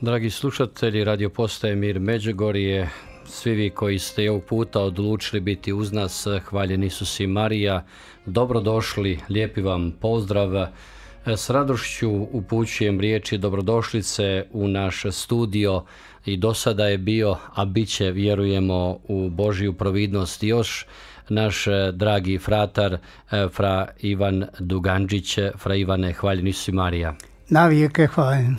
Dragi slušatelji, radio postaje Mir Međugorje, svi vi koji ste ovog puta odlučili biti uz nas, hvaljeni su si Marija, dobrodošli, lijepi vam pozdrav. E, s radošću upućujem riječi dobrodošlice u naš studio i do sada je bio, a bit će, vjerujemo, u Božiju providnost još naš e, dragi fratar, e, fra Ivan Duganđić, fra Ivane, hvaljeni su Marija. Navijek hvaljen.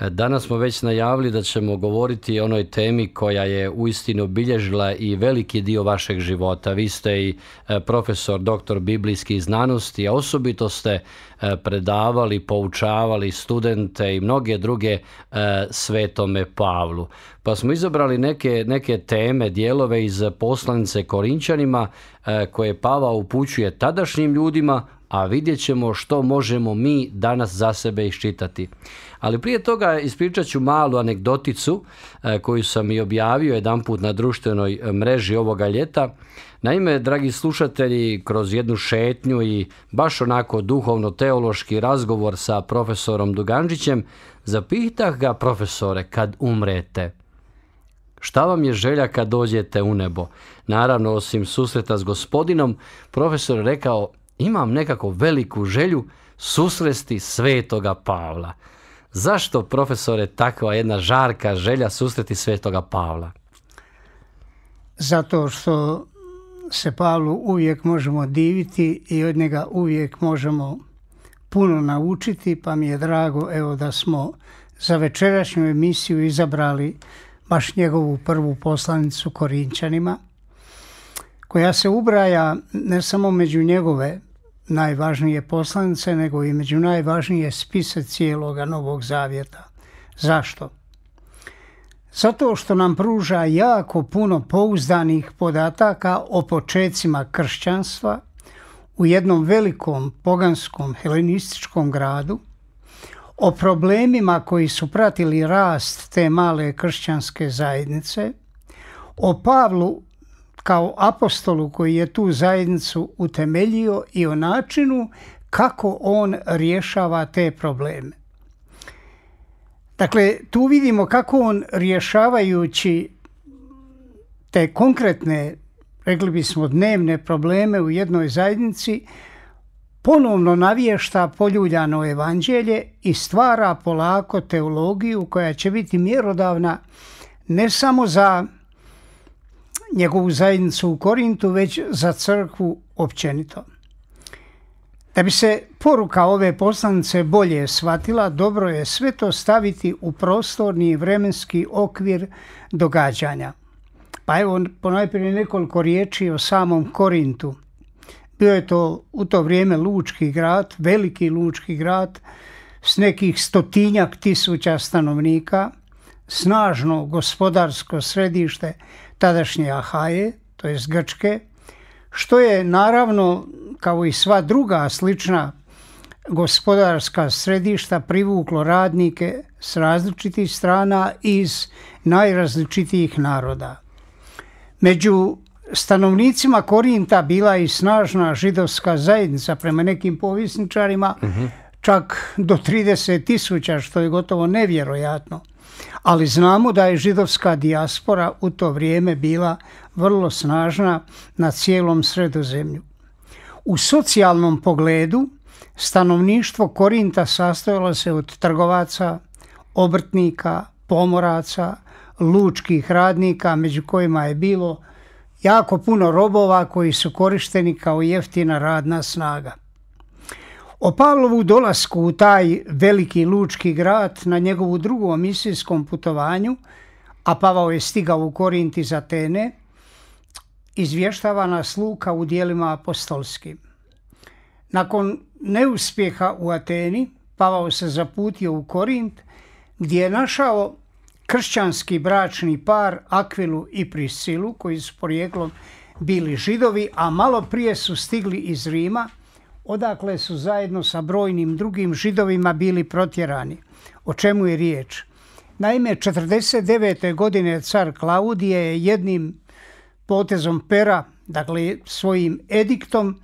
Danas smo već najavili da ćemo govoriti o onoj temi koja je uistinu obilježila i veliki dio vašeg života. Vi ste i e, profesor, doktor biblijskih znanosti, a osobito ste e, predavali, poučavali studente i mnoge druge e, svetome Pavlu. Pa smo izabrali neke, neke teme, dijelove iz poslanice Korinčanima koje Pava upućuje tadašnjim ljudima, a vidjet ćemo što možemo mi danas za sebe iščitati. Ali prije toga ispričat ću malu anegdoticu e, koju sam i objavio jedanput na društvenoj e, mreži ovoga ljeta. Naime, dragi slušatelji, kroz jednu šetnju i baš onako duhovno-teološki razgovor sa profesorom Duganđićem, zapitah ga profesore kad umrete. Šta vam je želja kad dođete u nebo? Naravno, osim susreta s gospodinom, profesor rekao, imam nekako veliku želju susresti svetoga Pavla. Zašto, profesore, takva jedna žarka želja susreti svetoga Pavla? Zato što se Pavlu uvijek možemo diviti i od njega uvijek možemo puno naučiti, pa mi je drago evo da smo za večerašnju emisiju izabrali baš njegovu prvu poslanicu Korinčanima, koja se ubraja ne samo među njegove najvažnije poslanice, nego i među najvažnije spise cijeloga Novog Zavjeta. Zašto? Zato što nam pruža jako puno pouzdanih podataka o počecima kršćanstva u jednom velikom poganskom helenističkom gradu, o problemima koji su pratili rast te male kršćanske zajednice, o Pavlu kao apostolu koji je tu zajednicu utemeljio i o načinu kako on rješava te probleme. Dakle, tu vidimo kako on rješavajući te konkretne, rekli bismo, dnevne probleme u jednoj zajednici, ponovno navješta poljuljano evanđelje i stvara polako teologiju koja će biti mjerodavna ne samo za njegovu zajednicu u Korintu, već za crkvu općenito. Da bi se poruka ove poslanice bolje shvatila, dobro je sve to staviti u prostorni i vremenski okvir događanja. Pa evo ponajprije nekoliko riječi o samom Korintu. Bio je to u to vrijeme lučki grad, veliki lučki grad, s nekih stotinjak tisuća stanovnika, snažno gospodarsko središte, tadašnje Ahaje, to je Grčke, što je naravno kao i sva druga slična gospodarska središta privuklo radnike s različitih strana iz najrazličitijih naroda. Među stanovnicima Korinta bila i snažna židovska zajednica prema nekim povisničarima, mhm. čak do 30 tisuća, što je gotovo nevjerojatno ali znamo da je židovska dijaspora u to vrijeme bila vrlo snažna na cijelom sredozemlju. U socijalnom pogledu stanovništvo Korinta sastojalo se od trgovaca, obrtnika, pomoraca, lučkih radnika, među kojima je bilo jako puno robova koji su korišteni kao jeftina radna snaga. O Pavlovu dolasku u taj veliki lučki grad na njegovu drugom misijskom putovanju, a Pavao je stigao u Korint iz Atene, izvještava nas Luka u dijelima apostolskim. Nakon neuspjeha u Ateni, Pavao se zaputio u Korint, gdje je našao kršćanski bračni par Akvilu i Prisilu koji su porijeklom bili židovi, a malo prije su stigli iz Rima odakle su zajedno sa brojnim drugim židovima bili protjerani. O čemu je riječ? Naime, 49. godine car Klaudije je jednim potezom pera, dakle svojim ediktom,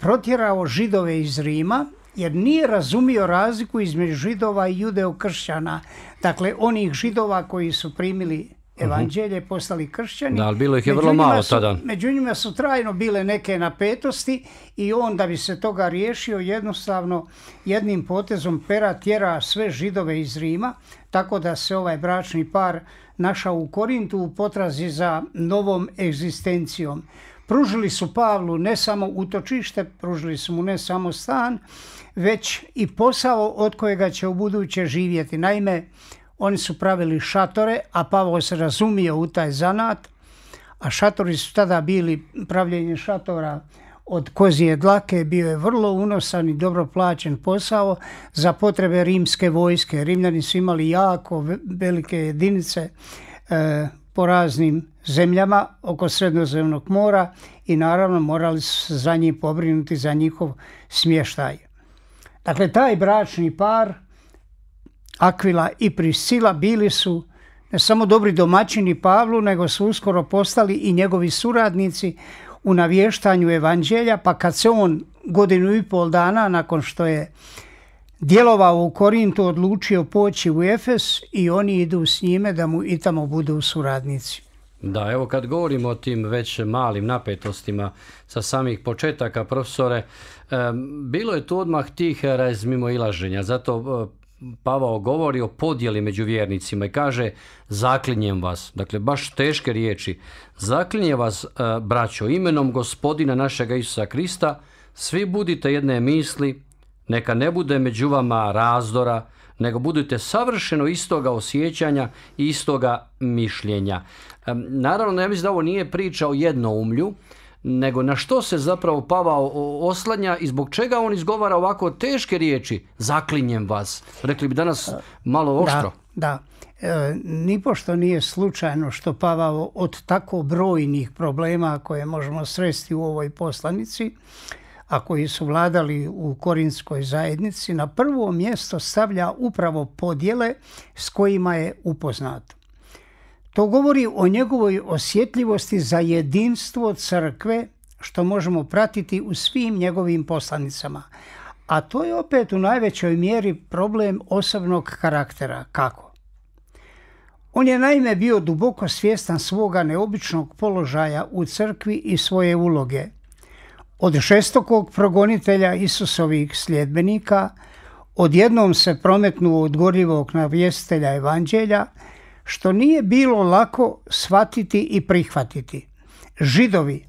protjerao židove iz Rima, jer nije razumio razliku između židova i judeokršćana, dakle onih židova koji su primili Mhm. evanđelje postali kršćani. Da, bilo ih je među vrlo malo tada. Među njima su trajno bile neke napetosti i on da bi se toga riješio jednostavno jednim potezom pera tjera sve židove iz Rima, tako da se ovaj bračni par našao u Korintu u potrazi za novom egzistencijom. Pružili su Pavlu ne samo utočište, pružili su mu ne samo stan, već i posao od kojega će u buduće živjeti. Naime, oni su pravili šatore, a Pavo se razumio u taj zanat, a šatori su tada bili pravljenje šatora od kozije dlake bio je vrlo unosan i dobro plaćen posao za potrebe rimske vojske. Rimljani su imali jako velike jedinice e, po raznim zemljama oko Sredozemnog mora i naravno morali su se za njih pobrinuti za njihov smještaj. Dakle, taj bračni par Akvila i Prisila bili su ne samo dobri domaćini Pavlu, nego su uskoro postali i njegovi suradnici u navještanju evanđelja, pa kad se on godinu i pol dana nakon što je djelovao u Korintu odlučio poći u Efes i oni idu s njime da mu i tamo budu suradnici. Da, evo kad govorimo o tim već malim napetostima sa samih početaka, profesore, bilo je tu odmah tih razmimoilaženja, zato Pavao govori o podjeli među vjernicima i kaže zaklinjem vas, dakle baš teške riječi, zaklinje vas e, braćo imenom gospodina našega Isusa Krista, svi budite jedne misli, neka ne bude među vama razdora, nego budite savršeno istoga osjećanja i istoga mišljenja. Naravno, ja mislim da ovo nije priča o jednoumlju, nego na što se zapravo Pavao oslanja i zbog čega on izgovara ovako teške riječi, zaklinjem vas. Rekli bi danas e, malo oštro. Da, da. E, nipošto nije slučajno što Pavao od tako brojnih problema koje možemo sresti u ovoj poslanici, a koji su vladali u korinskoj zajednici, na prvo mjesto stavlja upravo podjele s kojima je upoznat. To govori o njegovoj osjetljivosti za jedinstvo crkve što možemo pratiti u svim njegovim poslanicama. A to je opet u najvećoj mjeri problem osobnog karaktera. Kako? On je naime bio duboko svjestan svoga neobičnog položaja u crkvi i svoje uloge. Od šestokog progonitelja Isusovih sljedbenika, odjednom se prometnuo od gorljivog navjestitelja evanđelja – što nije bilo lako shvatiti i prihvatiti. Židovi,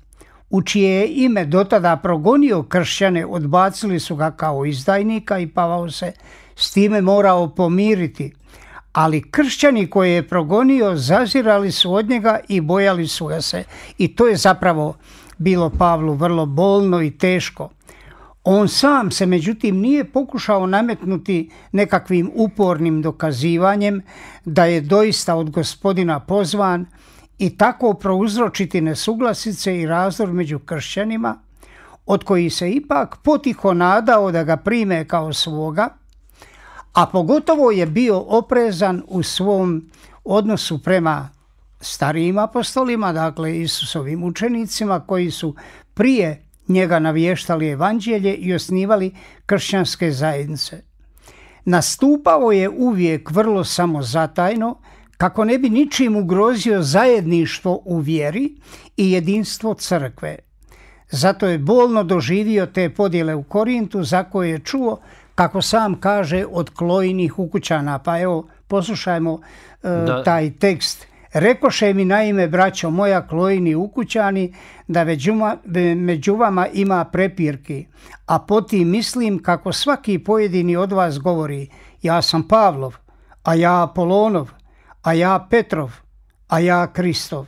u čije je ime dotada progonio kršćane, odbacili su ga kao izdajnika i Pavao se s time morao pomiriti. Ali kršćani koje je progonio zazirali su od njega i bojali su ga se. I to je zapravo bilo Pavlu vrlo bolno i teško. On sam se međutim nije pokušao nametnuti nekakvim upornim dokazivanjem da je doista od gospodina pozvan i tako prouzročiti nesuglasice i razdor među kršćanima, od kojih se ipak potiho nadao da ga prime kao svoga, a pogotovo je bio oprezan u svom odnosu prema starijim apostolima, dakle Isusovim učenicima koji su prije njega navještali evanđelje i osnivali kršćanske zajednice. Nastupao je uvijek vrlo samozatajno kako ne bi ničim ugrozio zajedništvo u vjeri i jedinstvo crkve. Zato je bolno doživio te podjele u Korintu za koje je čuo, kako sam kaže, od klojnih ukućana. Pa evo, poslušajmo e, taj tekst Rekoše mi naime, braćo moja, klojini ukućani, da među vama ima prepirki, a poti mislim kako svaki pojedini od vas govori, ja sam Pavlov, a ja Apolonov, a ja Petrov, a ja Kristov.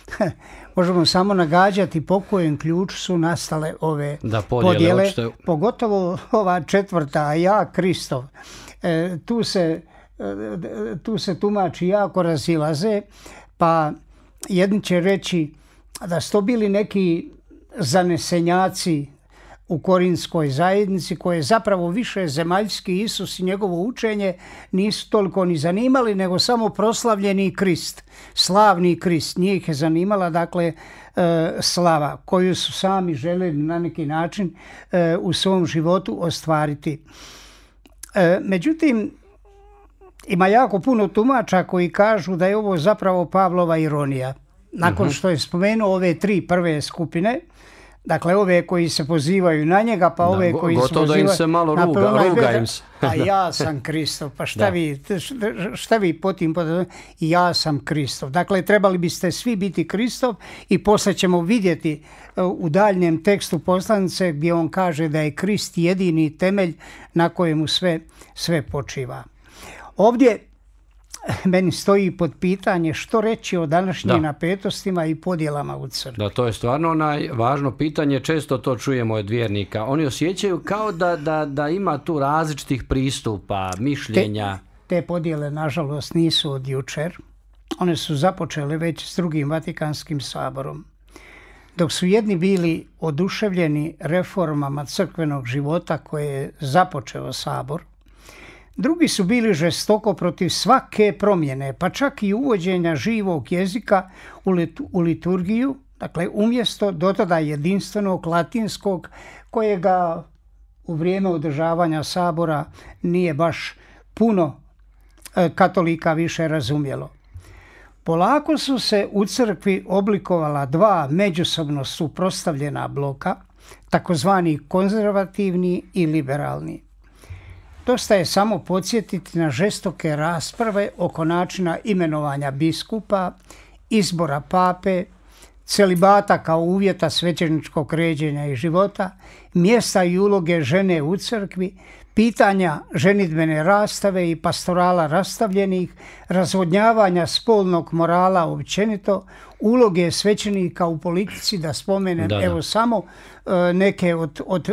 Možemo samo nagađati po kojem ključu su nastale ove podjele, pogotovo ova četvrta, a ja Kristov. E, tu se tu se tumači jako razilaze, pa jedni će reći da su to bili neki zanesenjaci u korinskoj zajednici koje zapravo više zemaljski Isus i njegovo učenje nisu toliko ni zanimali nego samo proslavljeni Krist, slavni Krist. Njih je zanimala dakle e, slava koju su sami željeli na neki način e, u svom životu ostvariti. E, međutim, ima jako puno tumača koji kažu da je ovo zapravo Pavlova ironija. Nakon mhm. što je spomenuo ove tri prve skupine, Dakle, ove koji se pozivaju na njega, pa ove koji se pozivaju... da im se malo ruga, ruga im se. A pa ja sam Kristov, pa šta, vi, šta vi potim... Ja sam Kristov. Dakle, trebali biste svi biti Kristov i poslije ćemo vidjeti e, u daljnjem tekstu poslanice gdje on kaže da je Krist jedini temelj na kojemu sve, sve počiva. Ovdje eh, meni stoji pod pitanje što reći o današnjim da. napetostima i podjelama u crkvi. Da, to je stvarno onaj važno pitanje, često to čujemo od vjernika. Oni osjećaju kao da, da, da ima tu različitih pristupa, mišljenja. Te, te podjele, nažalost, nisu od jučer. One su započele već s drugim Vatikanskim saborom. Dok su jedni bili oduševljeni reformama crkvenog života koje je započeo sabor, Drugi su bili žestoko protiv svake promjene, pa čak i uvođenja živog jezika u liturgiju, dakle umjesto dotada jedinstvenog latinskog kojega u vrijeme održavanja sabora nije baš puno e, katolika više razumjelo. Polako su se u crkvi oblikovala dva međusobno suprotstavljena bloka, takozvani konzervativni i liberalni. Dosta je samo podsjetiti na žestoke rasprave oko načina imenovanja biskupa, izbora pape, celibata kao uvjeta svećeničkog ređenja i života, mjesta i uloge žene u crkvi, pitanja ženidbene rastave i pastorala rastavljenih, razvodnjavanja spolnog morala općenito, uloge svećenika u politici, da spomenem evo samo e, neke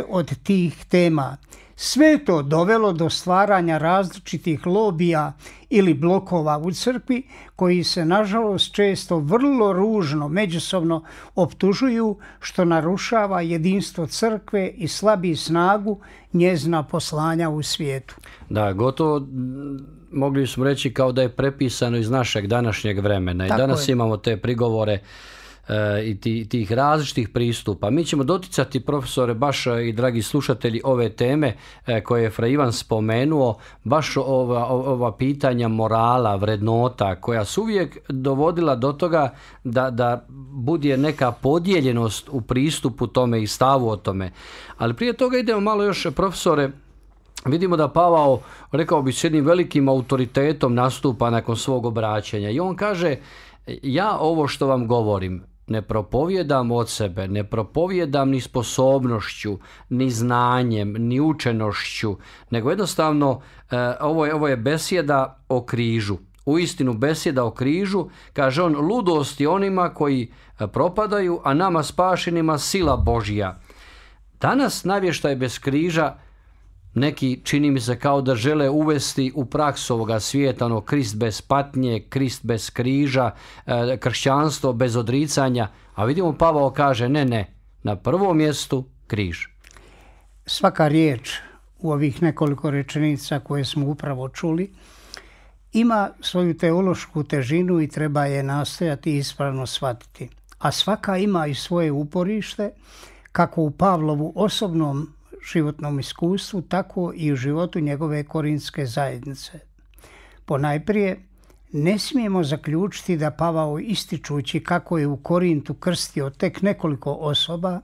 od tih tema. Sve je to dovelo do stvaranja različitih lobija ili blokova u crkvi koji se nažalost često vrlo ružno međusobno optužuju što narušava jedinstvo crkve i slabi snagu njezna poslanja u svijetu. Da, gotovo mogli smo reći kao da je prepisano iz našeg današnjeg vremena i danas imamo te prigovore i tih, tih različitih pristupa. Mi ćemo doticati, profesore, baš e, i dragi slušatelji, ove teme e, koje je Fra Ivan spomenuo, baš ova, ova pitanja morala, vrednota, koja su uvijek dovodila do toga da, da bude neka podijeljenost u pristupu tome i stavu o tome. Ali prije toga idemo malo još, profesore, Vidimo da Pavao, rekao bi, s jednim velikim autoritetom nastupa nakon svog obraćanja i on kaže, ja ovo što vam govorim, ne propovjedam od sebe, ne propovjedam ni sposobnošću, ni znanjem, ni učenošću, nego jednostavno e, ovo, je, ovo je besjeda o križu. U istinu besjeda o križu, kaže on, ludosti onima koji e, propadaju, a nama spašenima sila Božja. Danas navještaj bez križa neki čini mi se kao da žele uvesti u praksu ovoga svijeta, ono krist bez patnje, krist bez križa, e, kršćanstvo bez odricanja, a vidimo Pavao kaže ne, ne, na prvom mjestu križ. Svaka riječ u ovih nekoliko rečenica koje smo upravo čuli ima svoju teološku težinu i treba je nastojati i ispravno shvatiti. A svaka ima i svoje uporište, kako u Pavlovu osobnom životnom iskustvu, tako i u životu njegove korinske zajednice. Ponajprije, ne smijemo zaključiti da Pavao ističući kako je u Korintu krstio tek nekoliko osoba,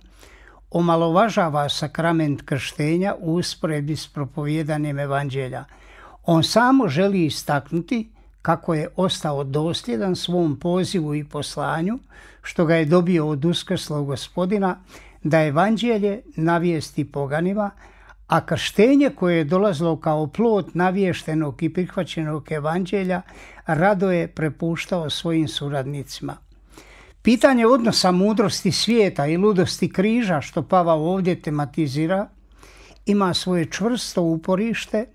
omalovažava sakrament krštenja u usporedbi s propovjedanjem evanđelja. On samo želi istaknuti kako je ostao dosljedan svom pozivu i poslanju, što ga je dobio od uskrslog gospodina, da evanđelje navijesti poganima, a krštenje koje je dolazilo kao plod navještenog i prihvaćenog evanđelja rado je prepuštao svojim suradnicima. Pitanje odnosa mudrosti svijeta i ludosti križa, što Pava ovdje tematizira, ima svoje čvrsto uporište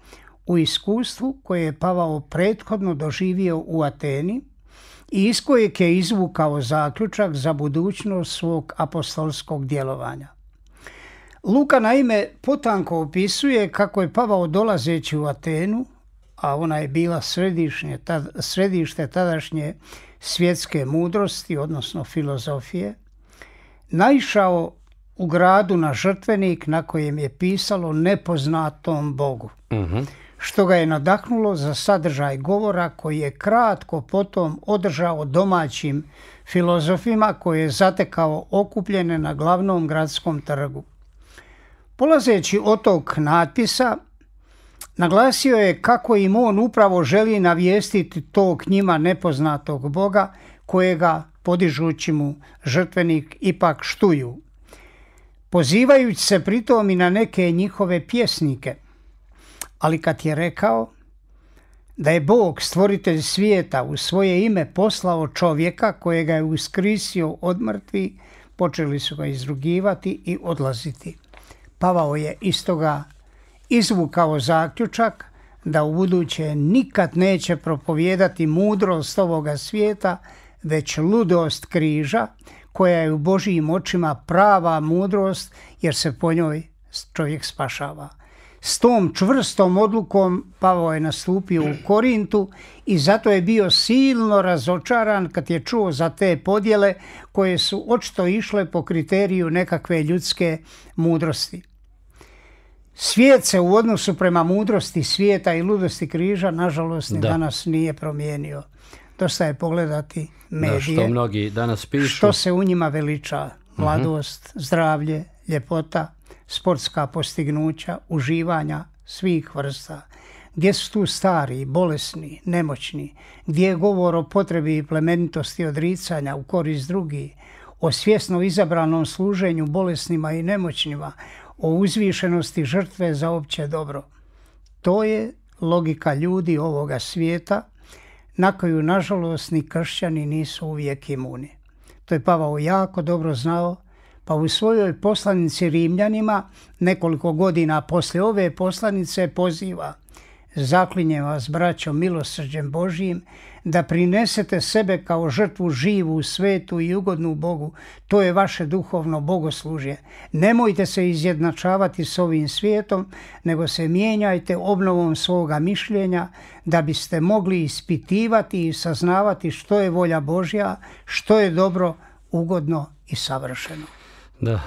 u iskustvu koje je Pavao prethodno doživio u Ateni, i iz kojeg je izvukao zaključak za budućnost svog apostolskog djelovanja. Luka naime potanko opisuje kako je Pavao dolazeći u Atenu, a ona je bila središnje, središte tadašnje svjetske mudrosti, odnosno filozofije, naišao u gradu na žrtvenik na kojem je pisalo nepoznatom Bogu. uh što ga je nadahnulo za sadržaj govora koji je kratko potom održao domaćim filozofima koje je zatekao okupljene na glavnom gradskom trgu. Polazeći od tog natpisa, naglasio je kako im on upravo želi navijestiti tog njima nepoznatog Boga kojega podižući mu žrtvenik ipak štuju. Pozivajući se pritom i na neke njihove pjesnike – ali kad je rekao da je Bog, stvoritelj svijeta, u svoje ime poslao čovjeka kojega je uskrisio od mrtvi, počeli su ga izrugivati i odlaziti. Pavao je iz toga izvukao zaključak da u buduće nikad neće propovijedati mudrost ovoga svijeta, već ludost križa, koja je u Božijim očima prava mudrost, jer se po njoj čovjek spašava. S tom čvrstom odlukom pao je nastupio u Korintu i zato je bio silno razočaran kad je čuo za te podjele koje su očito išle po kriteriju nekakve ljudske mudrosti. Svijet se u odnosu prema mudrosti svijeta i ludosti križa nažalost ni danas nije promijenio. Dosta je pogledati medije. Da, što mnogi danas pišu. Što se u njima veliča. Mhm. Mladost, zdravlje, ljepota, sportska postignuća, uživanja svih vrsta. Gdje su tu stari, bolesni, nemoćni, gdje je govor o potrebi i plemenitosti odricanja u korist drugi, o svjesno izabranom služenju bolesnima i nemoćnima, o uzvišenosti žrtve za opće dobro. To je logika ljudi ovoga svijeta na koju nažalost ni kršćani nisu uvijek imuni. To je Pavao jako dobro znao pa u svojoj poslanici Rimljanima nekoliko godina poslije ove poslanice poziva Zaklinjem vas, braćom, milosrđem Božijim, da prinesete sebe kao žrtvu živu, u svetu i ugodnu Bogu. To je vaše duhovno bogoslužje. Nemojte se izjednačavati s ovim svijetom, nego se mijenjajte obnovom svoga mišljenja da biste mogli ispitivati i saznavati što je volja Božja, što je dobro, ugodno i savršeno. Da,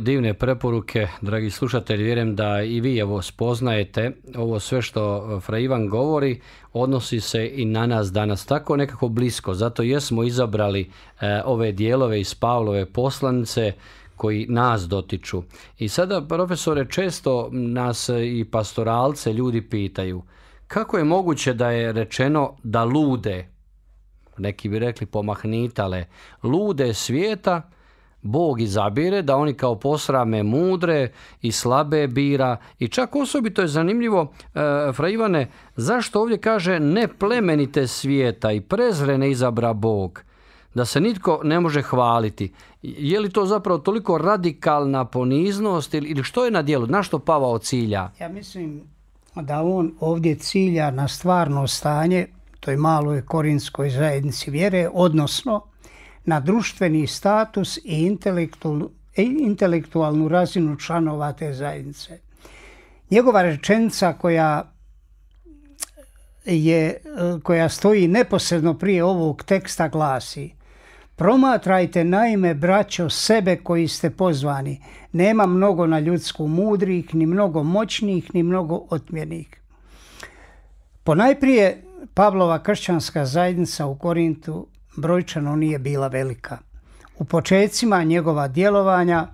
divne preporuke, dragi slušatelji, vjerujem da i vi evo spoznajete ovo sve što e, Fra Ivan govori, odnosi se i na nas danas, tako nekako blisko, zato jesmo izabrali e, ove dijelove iz Pavlove poslanice koji nas dotiču. I sada, profesore, često nas i pastoralce ljudi pitaju, kako je moguće da je rečeno da lude, neki bi rekli pomahnitale, lude svijeta Bog izabire, da oni kao posrame mudre i slabe bira. I čak osobito je zanimljivo, e, Fra Ivane, zašto ovdje kaže ne plemenite svijeta i prezrene izabra Bog? Da se nitko ne može hvaliti. Je li to zapravo toliko radikalna poniznost ili što je na dijelu? Na što Pavao cilja? Ja mislim da on ovdje cilja na stvarno stanje toj maloj korinskoj zajednici vjere, odnosno na društveni status i intelektualnu, razinu članova te zajednice. Njegova rečenica koja je, koja stoji neposredno prije ovog teksta glasi Promatrajte naime, braćo, sebe koji ste pozvani. Nema mnogo na ljudsku mudrih, ni mnogo moćnih, ni mnogo otmjenih. Ponajprije Pavlova kršćanska zajednica u Korintu brojčano nije bila velika. U počecima njegova djelovanja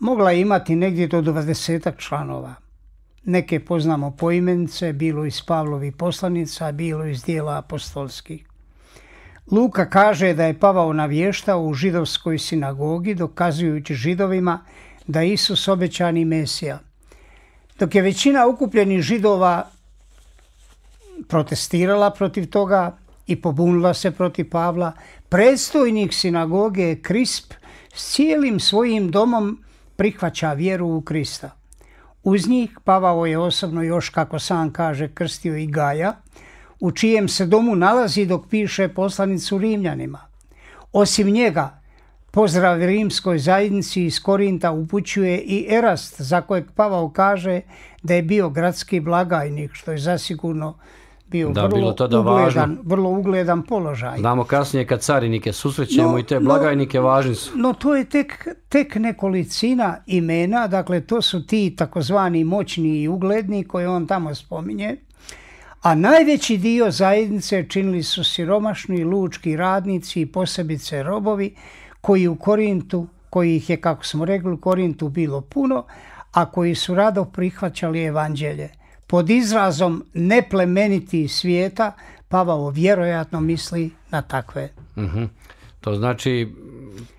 mogla je imati negdje do 20 članova. Neke poznamo poimence, bilo iz Pavlovi poslanica, bilo iz dijela apostolskih. Luka kaže da je Pavao navještao u židovskoj sinagogi dokazujući židovima da je Isus obećani Mesija. Dok je većina ukupljenih židova protestirala protiv toga, i pobunila se proti Pavla, predstojnik sinagoge Krisp s cijelim svojim domom prihvaća vjeru u Krista. Uz njih Pavao je osobno još, kako sam kaže, krstio i Gaja, u čijem se domu nalazi dok piše poslanicu Rimljanima. Osim njega, pozdrav rimskoj zajednici iz Korinta upućuje i Erast, za kojeg Pavao kaže da je bio gradski blagajnik, što je zasigurno bio da, vrlo, bilo tada ugledan, vrlo ugledan položaj. Znamo kasnije kad carinike susrećemo i te blagajnike no, važni su. No to je tek, tek nekolicina imena, dakle to su ti takozvani moćni i ugledni koje on tamo spominje. A najveći dio zajednice činili su siromašni lučki radnici i posebice robovi koji u Korintu, kojih je kako smo rekli u Korintu bilo puno, a koji su rado prihvaćali evanđelje pod izrazom neplemeniti svijeta, Pavao vjerojatno misli na takve. Mhm. To znači,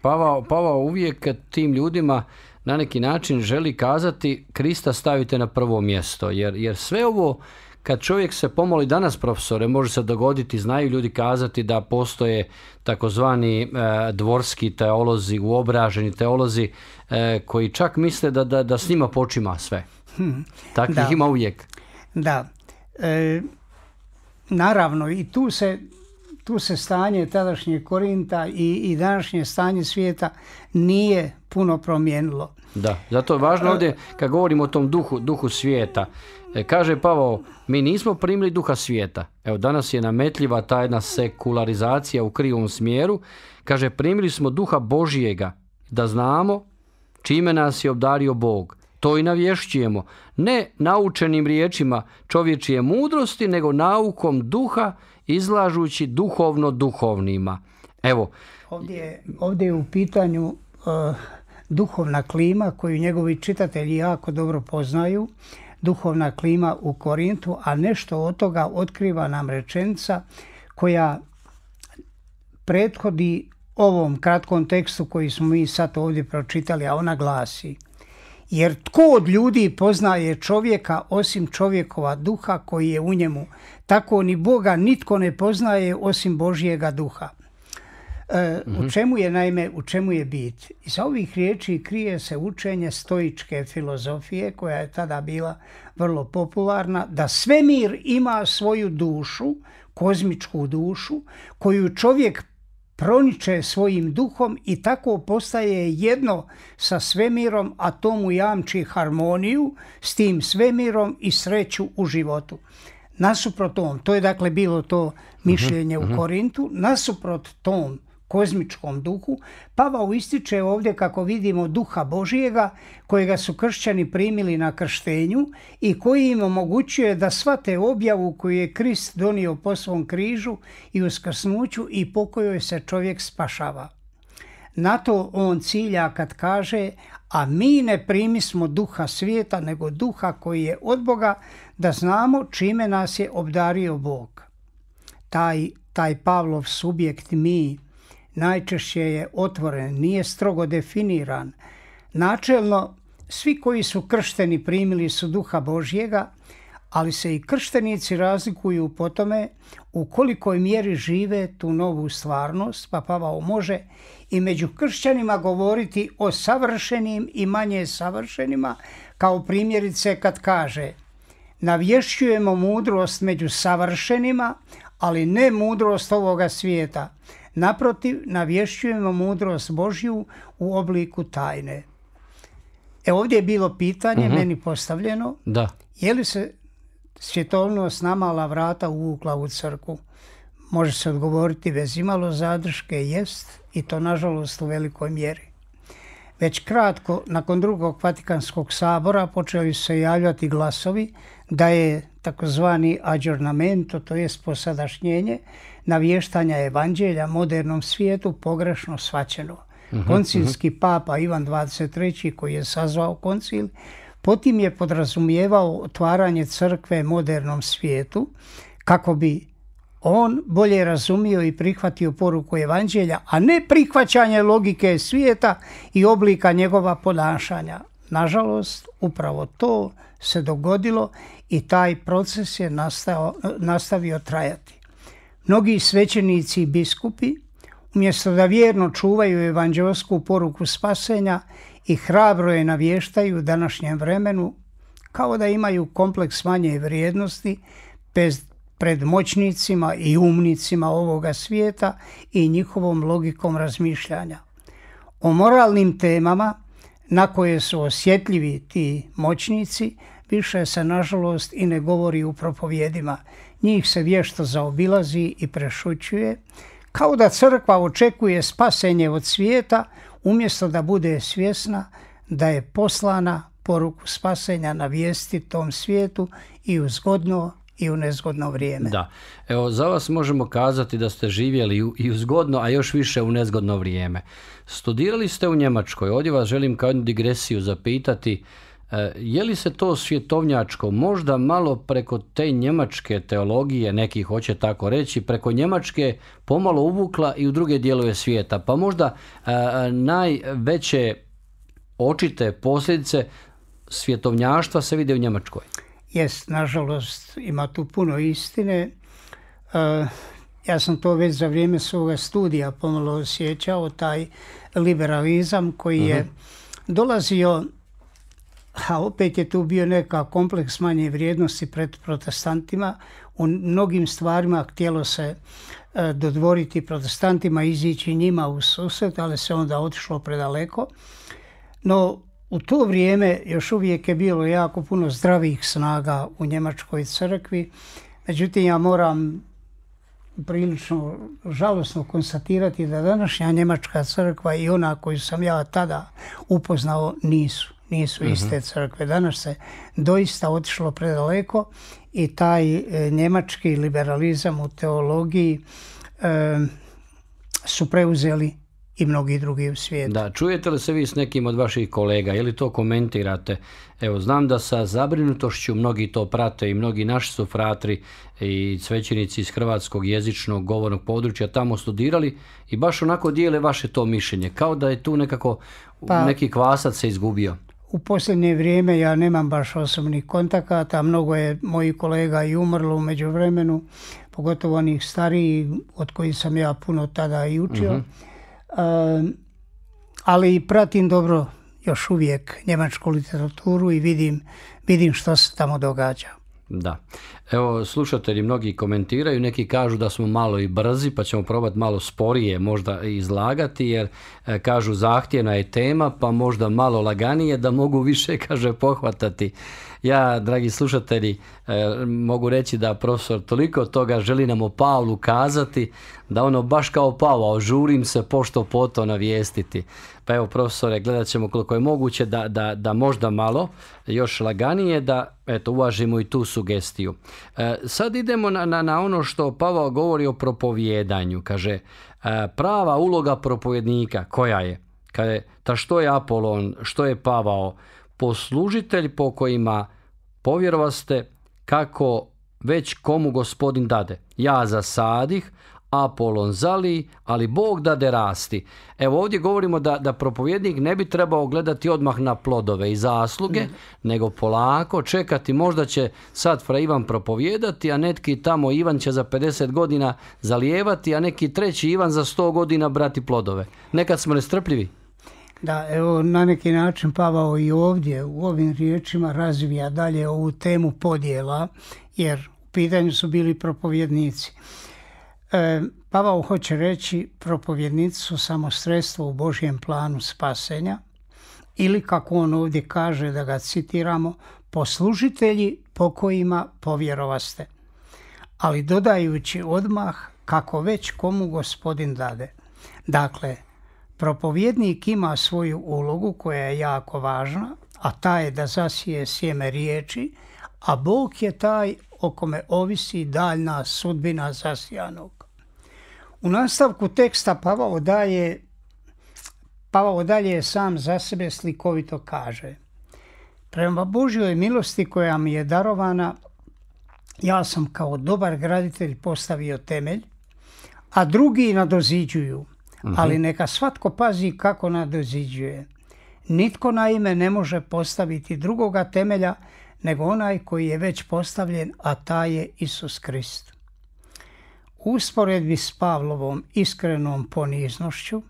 Pavao, Pavao uvijek tim ljudima na neki način želi kazati Krista stavite na prvo mjesto, jer, jer sve ovo kad čovjek se pomoli danas profesore, može se dogoditi, znaju ljudi kazati da postoje takozvani e, dvorski teolozi, uobraženi teolozi e, koji čak misle da, da, da s njima počima sve. Hmm, Takvih ima uvijek. Da. E, naravno, i tu se, tu se stanje tadašnje Korinta i, i današnje stanje svijeta nije puno promijenilo. Da, zato je važno e, ovdje, kad govorimo o tom duhu, duhu svijeta, e, Kaže Pavao, mi nismo primili duha svijeta. Evo, danas je nametljiva ta jedna sekularizacija u krivom smjeru. Kaže, primili smo duha Božijega, da znamo čime nas je obdario Bog to i navješćujemo. Ne naučenim riječima čovječije mudrosti, nego naukom duha izlažući duhovno duhovnima. Evo. Ovdje, ovdje je u pitanju eh, duhovna klima koju njegovi čitatelji jako dobro poznaju. Duhovna klima u Korintu, a nešto od toga otkriva nam rečenica koja prethodi ovom kratkom tekstu koji smo mi sad ovdje pročitali, a ona glasi – jer tko od ljudi poznaje čovjeka osim čovjekova duha koji je u njemu? Tako ni Boga nitko ne poznaje osim Božjega duha. E, U mhm. čemu je naime, u čemu je bit? Iz ovih riječi krije se učenje stoičke filozofije koja je tada bila vrlo popularna, da svemir ima svoju dušu, kozmičku dušu, koju čovjek proniče svojim duhom i tako postaje jedno sa svemirom, a to mu jamči harmoniju s tim svemirom i sreću u životu. Nasuprot tom, to je dakle bilo to mhm, mišljenje u mhm. Korintu, nasuprot tom kozmičkom duhu, Pavao ističe ovdje kako vidimo duha Božijega kojega su kršćani primili na krštenju i koji im omogućuje da svate objavu koju je Krist donio po svom križu i uskrsnuću i po kojoj se čovjek spašava. Na to on cilja kad kaže a mi ne primismo duha svijeta nego duha koji je od Boga da znamo čime nas je obdario Bog. Taj, taj Pavlov subjekt mi najčešće je otvoren, nije strogo definiran. Načelno, svi koji su kršteni primili su duha Božjega, ali se i krštenici razlikuju po tome u kolikoj mjeri žive tu novu stvarnost, pa Pavao može i među kršćanima govoriti o savršenim i manje savršenima, kao primjerice kad kaže navješćujemo mudrost među savršenima, ali ne mudrost ovoga svijeta, Naprotiv, navješćujemo mudrost Božju u obliku tajne. E ovdje je bilo pitanje, mhm. meni postavljeno, da. je li se svjetovnost namala vrata uvukla u crku? Može se odgovoriti bez imalo zadrške, jest, i to nažalost u velikoj mjeri. Već kratko, nakon drugog Vatikanskog sabora, počeli se javljati glasovi da je takozvani adjornamento, to jest posadašnjenje, navještanja evanđelja modernom svijetu pogrešno svačeno. Mhm, mhm. Koncilski papa Ivan 23. koji je sazvao koncil, potim je podrazumijevao otvaranje crkve modernom svijetu kako bi on bolje razumio i prihvatio poruku evanđelja, a ne prihvaćanje logike svijeta i oblika njegova ponašanja. Nažalost, upravo to se dogodilo i taj proces je nastao, nastavio trajati. Mnogi svećenici i biskupi, umjesto da vjerno čuvaju evanđelsku poruku spasenja i hrabro je navještaju današnjem vremenu, kao da imaju kompleks manje vrijednosti bez pred moćnicima i umnicima ovoga svijeta i njihovom logikom razmišljanja. O moralnim temama na koje su osjetljivi ti moćnici više se nažalost i ne govori u propovjedima, njih se vješto zaobilazi i prešućuje, kao da crkva očekuje spasenje od svijeta umjesto da bude svjesna da je poslana poruku spasenja na vijesti tom svijetu i u zgodno i u nezgodno vrijeme. Da. Evo, za vas možemo kazati da ste živjeli i u zgodno, a još više u nezgodno vrijeme. Studirali ste u Njemačkoj. Ovdje vas želim kao jednu digresiju zapitati E, je li se to svjetovnjačko možda malo preko te njemačke teologije, neki hoće tako reći, preko njemačke pomalo uvukla i u druge dijelove svijeta? Pa možda e, najveće očite posljedice svjetovnjaštva se vide u Njemačkoj. Jes, nažalost, ima tu puno istine. E, ja sam to već za vrijeme svoga studija pomalo osjećao, taj liberalizam koji je mhm. dolazio a opet je tu bio neka kompleks manje vrijednosti pred protestantima. U mnogim stvarima htjelo se e, dodvoriti protestantima, izići njima u susret, ali se onda otišlo predaleko. No, u to vrijeme još uvijek je bilo jako puno zdravih snaga u Njemačkoj crkvi. Međutim, ja moram prilično žalosno konstatirati da današnja Njemačka crkva i ona koju sam ja tada upoznao nisu nisu mhm. iste crkve. Danas se doista otišlo predaleko i taj e, njemački liberalizam u teologiji e, su preuzeli i mnogi drugi u svijetu. Da, čujete li se vi s nekim od vaših kolega, je li to komentirate? Evo, znam da sa zabrinutošću mnogi to prate i mnogi naši su fratri i svećenici iz hrvatskog jezičnog govornog područja tamo studirali i baš onako dijele vaše to mišljenje, kao da je tu nekako pa, neki kvasac se izgubio. U posljednje vrijeme ja nemam baš osobnih kontakata, mnogo je mojih kolega i umrlo u međuvremenu, pogotovo onih stariji od kojih sam ja puno tada i učio. Mhm. Ali i ali pratim dobro još uvijek njemačku literaturu i vidim, vidim što se tamo događa. Da. Evo, slušatelji mnogi komentiraju, neki kažu da smo malo i brzi, pa ćemo probati malo sporije možda izlagati, jer e, kažu zahtjevna je tema, pa možda malo laganije, da mogu više, kaže, pohvatati. Ja, dragi slušatelji, e, mogu reći da profesor toliko toga želi nam o Pavlu kazati, da ono baš kao Pavao, žurim se pošto poto navijestiti. Pa evo profesore, gledat ćemo koliko je moguće da, da, da možda malo još laganije da eto, uvažimo i tu sugestiju. E, sad idemo na, na, na ono što Pavao govori o propovjedanju. Kaže, e, prava uloga propovjednika koja je? Kaže, ta što je Apolon, što je Pavao? Poslužitelj po kojima povjerovaste kako već komu gospodin dade. Ja zasadih, Apolon zali, ali Bog da rasti. Evo ovdje govorimo da, da propovjednik ne bi trebao gledati odmah na plodove i zasluge, nego polako čekati. Možda će sad fra Ivan propovjedati, a netki tamo Ivan će za 50 godina zalijevati, a neki treći Ivan za 100 godina brati plodove. Nekad smo nestrpljivi. Da, evo na neki način Pavao i ovdje u ovim riječima razvija dalje ovu temu podjela, jer u pitanju su bili propovjednici. E, Pavao hoće reći propovjednici su samo sredstvo u Božjem planu spasenja ili kako on ovdje kaže da ga citiramo poslužitelji po kojima povjerovaste. Ali dodajući odmah kako već komu gospodin dade. Dakle, propovjednik ima svoju ulogu koja je jako važna, a ta je da zasije sjeme riječi, a Bog je taj o kome ovisi daljna sudbina zasijanog. U nastavku teksta Pavao daje Pavao dalje sam za sebe slikovito kaže Prema Božjoj milosti koja mi je darovana, ja sam kao dobar graditelj postavio temelj, a drugi nadoziđuju, mhm. ali neka svatko pazi kako nadoziđuje. Nitko naime ne može postaviti drugoga temelja nego onaj koji je već postavljen, a taj je Isus Krist usporedbi s Pavlovom iskrenom poniznošću,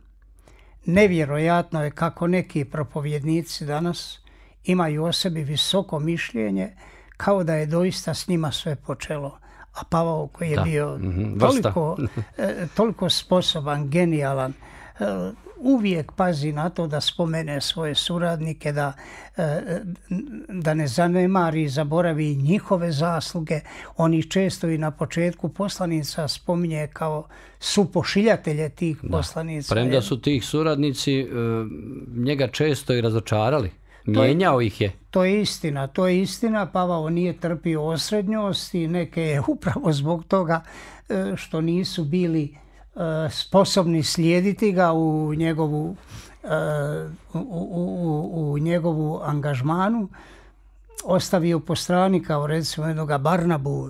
nevjerojatno je kako neki propovjednici danas imaju o sebi visoko mišljenje kao da je doista s njima sve počelo. A Pavao koji je bio mhm, toliko, e, toliko sposoban, genijalan, Eh, uvijek pazi na to da spomene svoje suradnike, da, eh, da ne zanemari i zaboravi njihove zasluge. Oni često i na početku poslanica spominje kao supošiljatelje tih poslanica. Premda su tih suradnici eh, njega često i razočarali. Mijenjao ih je. To je istina, to je istina. Pavao nije trpio osrednjost i neke je upravo zbog toga što nisu bili E, sposobni slijediti ga u njegovu, e, u, njegovu angažmanu, ostavio po strani kao recimo jednog Barnabu,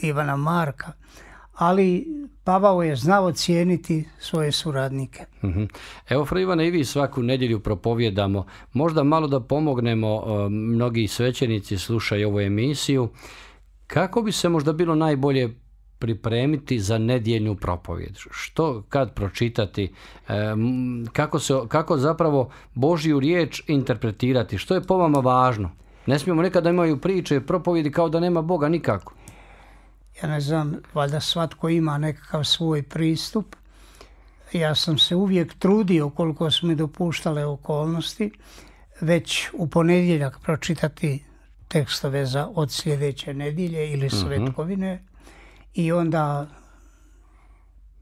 Ivana Marka, ali Pavao je znao cijeniti svoje suradnike. Mhm. Evo, Fr. Ivana, i vi svaku nedjelju propovjedamo. Možda malo da pomognemo, e, mnogi svećenici slušaju ovu emisiju. Kako bi se možda bilo najbolje pripremiti za nedjeljnu propovjed. Što kad pročitati, e, kako, se, kako zapravo Božju riječ interpretirati, što je po vama važno? Ne smijemo da imaju priče propovjedi kao da nema Boga nikako. Ja ne znam, valjda svatko ima nekakav svoj pristup. Ja sam se uvijek trudio koliko su mi dopuštale okolnosti, već u ponedjeljak pročitati tekstove za od sljedeće nedjelje ili mhm. svetkovine i onda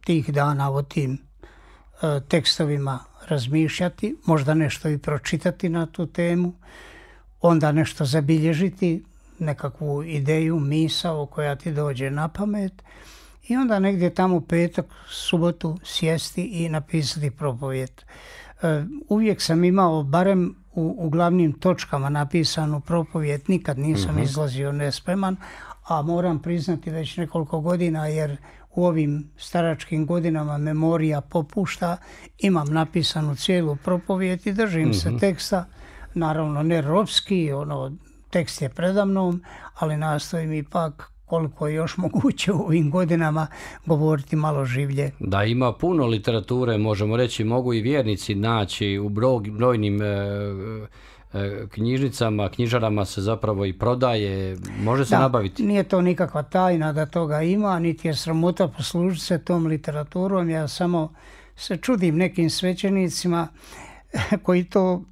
tih dana o tim e, tekstovima razmišljati, možda nešto i pročitati na tu temu, onda nešto zabilježiti, nekakvu ideju, misao koja ti dođe na pamet i onda negdje tamo petak, subotu sjesti i napisati propovjet. E, uvijek sam imao barem u, glavnim točkama napisanu propovjet, nikad nisam mhm. izlazio nespreman, a moram priznati već nekoliko godina jer u ovim staračkim godinama memorija popušta, imam napisanu cijelu propovijet i držim se mhm. teksta, naravno ne ropski, ono, tekst je predamnom, ali nastojim ipak koliko je još moguće u ovim godinama govoriti malo življe. Da, ima puno literature, možemo reći, mogu i vjernici naći u brojnim e, E, knjižnicama, knjižarama se zapravo i prodaje, može se da, nabaviti. Nije to nikakva tajna da toga ima, niti je sramota poslužiti se tom literaturom. Ja samo se čudim nekim svećenicima koji to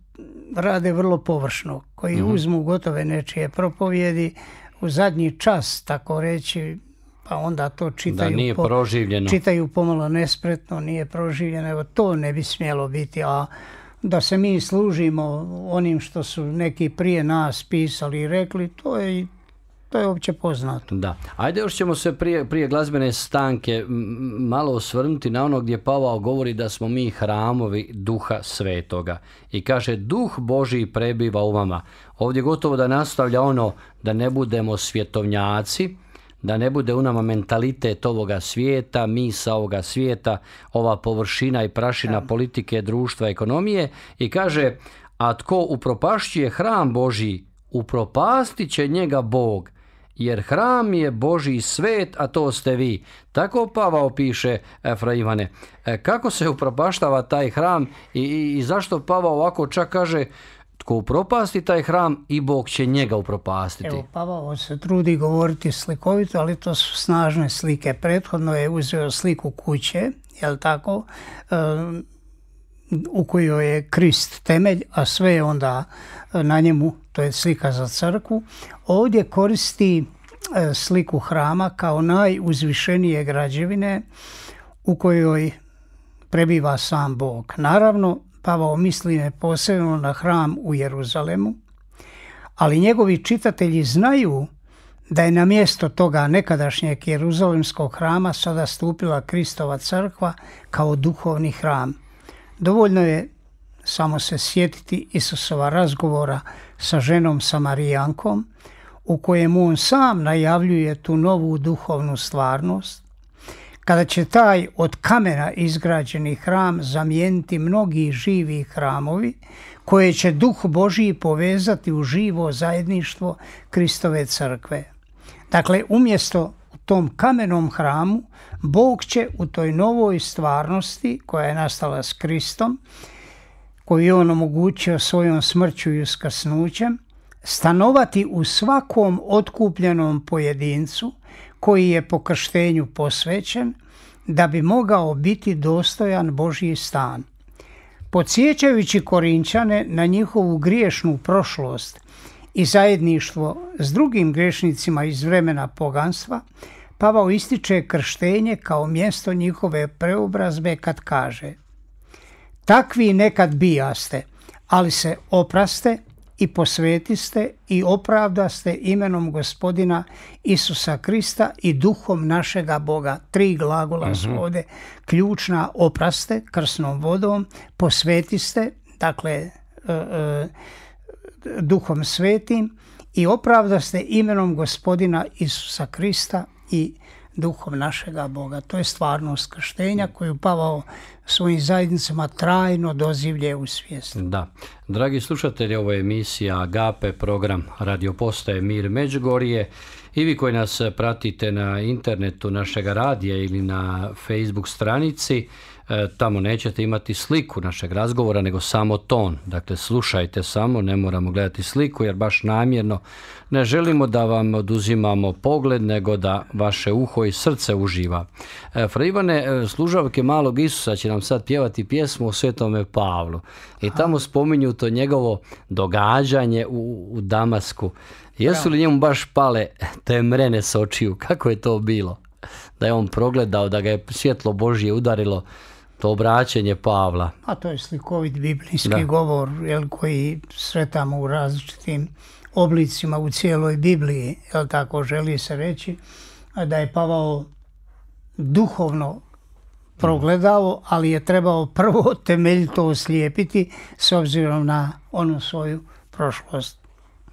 rade vrlo površno, koji mhm. uzmu gotove nečije propovjedi u zadnji čas, tako reći, pa onda to čitaju, da nije čitaju pomalo nespretno, nije proživljeno, evo to ne bi smjelo biti, a da se mi služimo onim što su neki prije nas pisali i rekli, to je to je opće poznato. Da. Ajde još ćemo se prije, prije glazbene stanke malo osvrnuti na ono gdje Pavao govori da smo mi hramovi duha svetoga. I kaže, duh Boži prebiva u vama. Ovdje gotovo da nastavlja ono da ne budemo svjetovnjaci, da ne bude u nama mentalitet ovoga svijeta, misa ovoga svijeta, ova površina i prašina politike, društva, ekonomije i kaže, a tko upropašćuje hram Boži, upropasti će njega Bog, jer hram je Boži svet, a to ste vi. Tako Pavao piše, Efra Ivane. E, kako se upropaštava taj hram i, i, i zašto Pavao ovako čak kaže, tko upropasti taj hram i Bog će njega upropastiti. Evo, Pavao on se trudi govoriti slikovito, ali to su snažne slike. Prethodno je uzeo sliku kuće, jel tako, eh, u kojoj je krist temelj, a sve je onda eh, na njemu, to je slika za crku. Ovdje koristi eh, sliku hrama kao najuzvišenije građevine u kojoj prebiva sam Bog. Naravno, Pavao misli posebno na hram u Jeruzalemu, ali njegovi čitatelji znaju da je na mjesto toga nekadašnjeg Jeruzalemskog hrama sada stupila Kristova crkva kao duhovni hram. Dovoljno je samo se sjetiti Isusova razgovora sa ženom Samarijankom u kojem on sam najavljuje tu novu duhovnu stvarnost kada će taj od kamena izgrađeni hram zamijeniti mnogi živi hramovi koje će duh Božiji povezati u živo zajedništvo Kristove crkve. Dakle, umjesto u tom kamenom hramu, Bog će u toj novoj stvarnosti koja je nastala s Kristom, koju je on omogućio svojom smrću i uskrsnućem, stanovati u svakom otkupljenom pojedincu – koji je po krštenju posvećen, da bi mogao biti dostojan Božji stan. Podsjećajući Korinčane na njihovu griješnu prošlost i zajedništvo s drugim griješnicima iz vremena poganstva, Pavao ističe krštenje kao mjesto njihove preobrazbe kad kaže Takvi nekad bijaste, ali se opraste i posvetiste i opravdaste imenom gospodina Isusa Krista i duhom našega Boga. Tri glagola su mhm. ovdje ključna opraste krsnom vodom, posvetiste, dakle e, e, duhom svetim i opravdaste imenom gospodina Isusa Krista i duhom našega Boga. To je stvarnost krštenja koju Pavao svojim zajednicama trajno dozivlje u svijest. Da. Dragi slušatelji, ovo je emisija Agape, program Radio Postaje Mir Međugorje. I vi koji nas pratite na internetu našega radija ili na Facebook stranici, E, tamo nećete imati sliku našeg razgovora, nego samo ton. Dakle, slušajte samo, ne moramo gledati sliku, jer baš namjerno ne želimo da vam oduzimamo pogled, nego da vaše uho i srce uživa. E, Fra Ivane, e, služavke malog Isusa će nam sad pjevati pjesmu o svetome Pavlu. I tamo spominju to njegovo događanje u, Damasku. Jesu li njemu baš pale te mrene s očiju? Kako je to bilo? Da je on progledao, da ga je svjetlo Božje udarilo to Pavla. A to je slikovit biblijski da. govor jel, koji sretamo u različitim oblicima u cijeloj Bibliji, jel tako želi se reći, da je Pavao duhovno progledao, ali je trebao prvo temeljito oslijepiti s obzirom na onu svoju prošlost.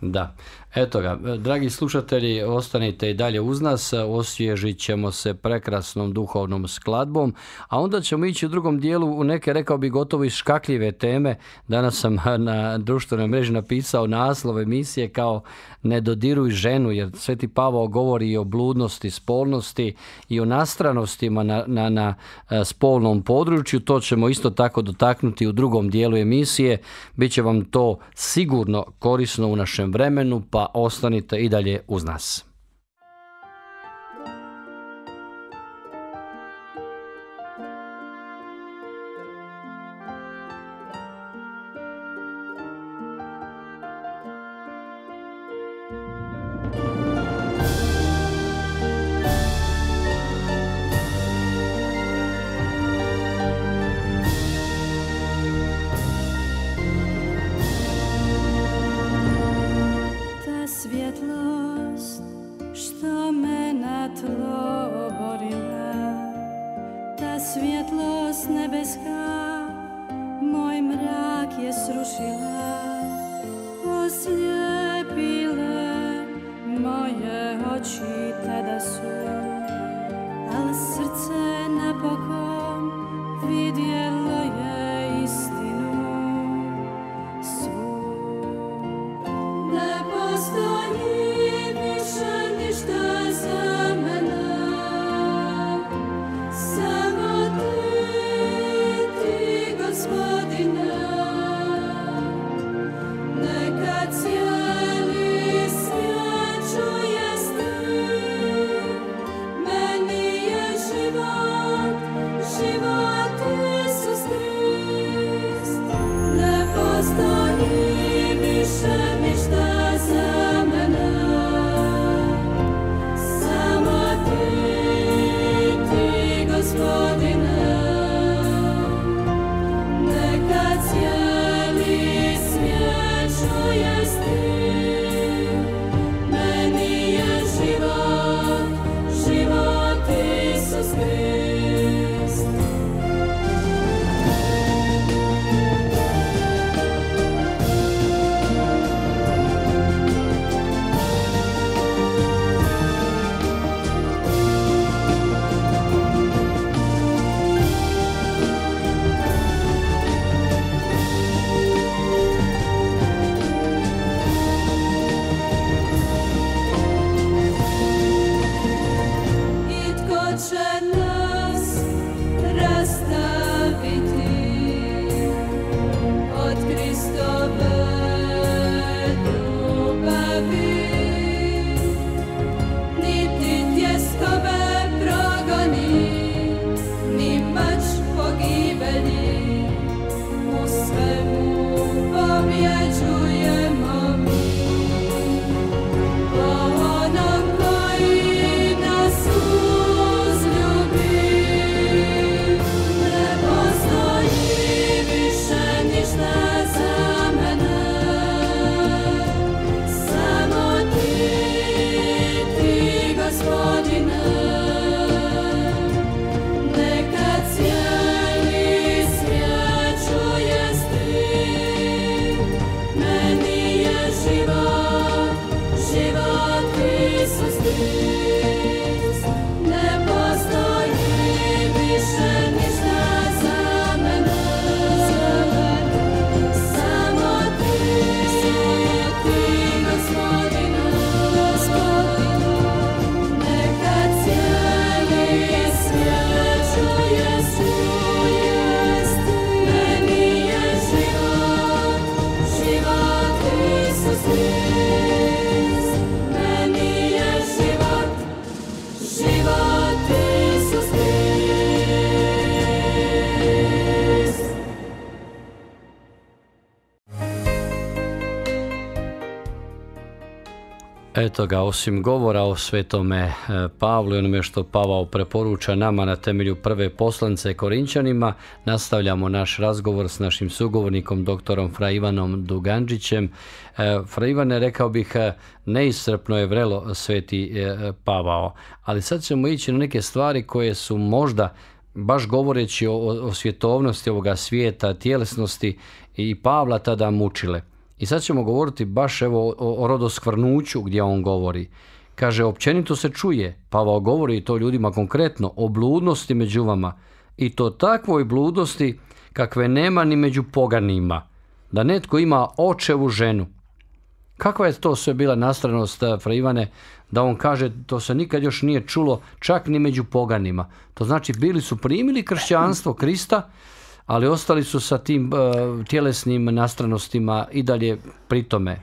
Da. Eto ga, dragi slušatelji, ostanite i dalje uz nas, osvježit ćemo se prekrasnom duhovnom skladbom, a onda ćemo ići u drugom dijelu u neke, rekao bi, gotovo škakljive teme. Danas sam na društvenoj mreži napisao naslov emisije kao ne dodiruj ženu, jer Sveti Pavao govori i o bludnosti, spolnosti i o nastranostima na, na, na e, spolnom području. To ćemo isto tako dotaknuti u drugom dijelu emisije. Biće vam to sigurno korisno u našem vremenu, pa ostanite i dalje uz nas. svjetlost što me na tlo oborila, Ta svjetlost nebeska moj mrak je srušila osim govora o svetome e, Pavlu i onome što Pavao preporuča nama na temelju prve poslance Korinčanima, nastavljamo naš razgovor s našim sugovornikom, doktorom Fra Ivanom Duganđićem. E, Fra Ivane, rekao bih, e, neiscrpno je vrelo sveti Pavao, ali sad ćemo ići na neke stvari koje su možda baš govoreći o, o svjetovnosti ovoga svijeta, tjelesnosti i Pavla tada mučile. I sad ćemo govoriti baš evo o, o rodoskvrnuću gdje on govori. Kaže, općenito se čuje, Pavao govori to ljudima konkretno, o bludnosti među vama. I to takvoj bludnosti kakve nema ni među poganima. Da netko ima očevu ženu. Kakva je to sve bila nastranost, eh, fra Ivane, da on kaže, to se nikad još nije čulo, čak ni među poganima. To znači, bili su primili kršćanstvo Krista, ali ostali su sa tim e, tjelesnim nastranostima i dalje pri tome.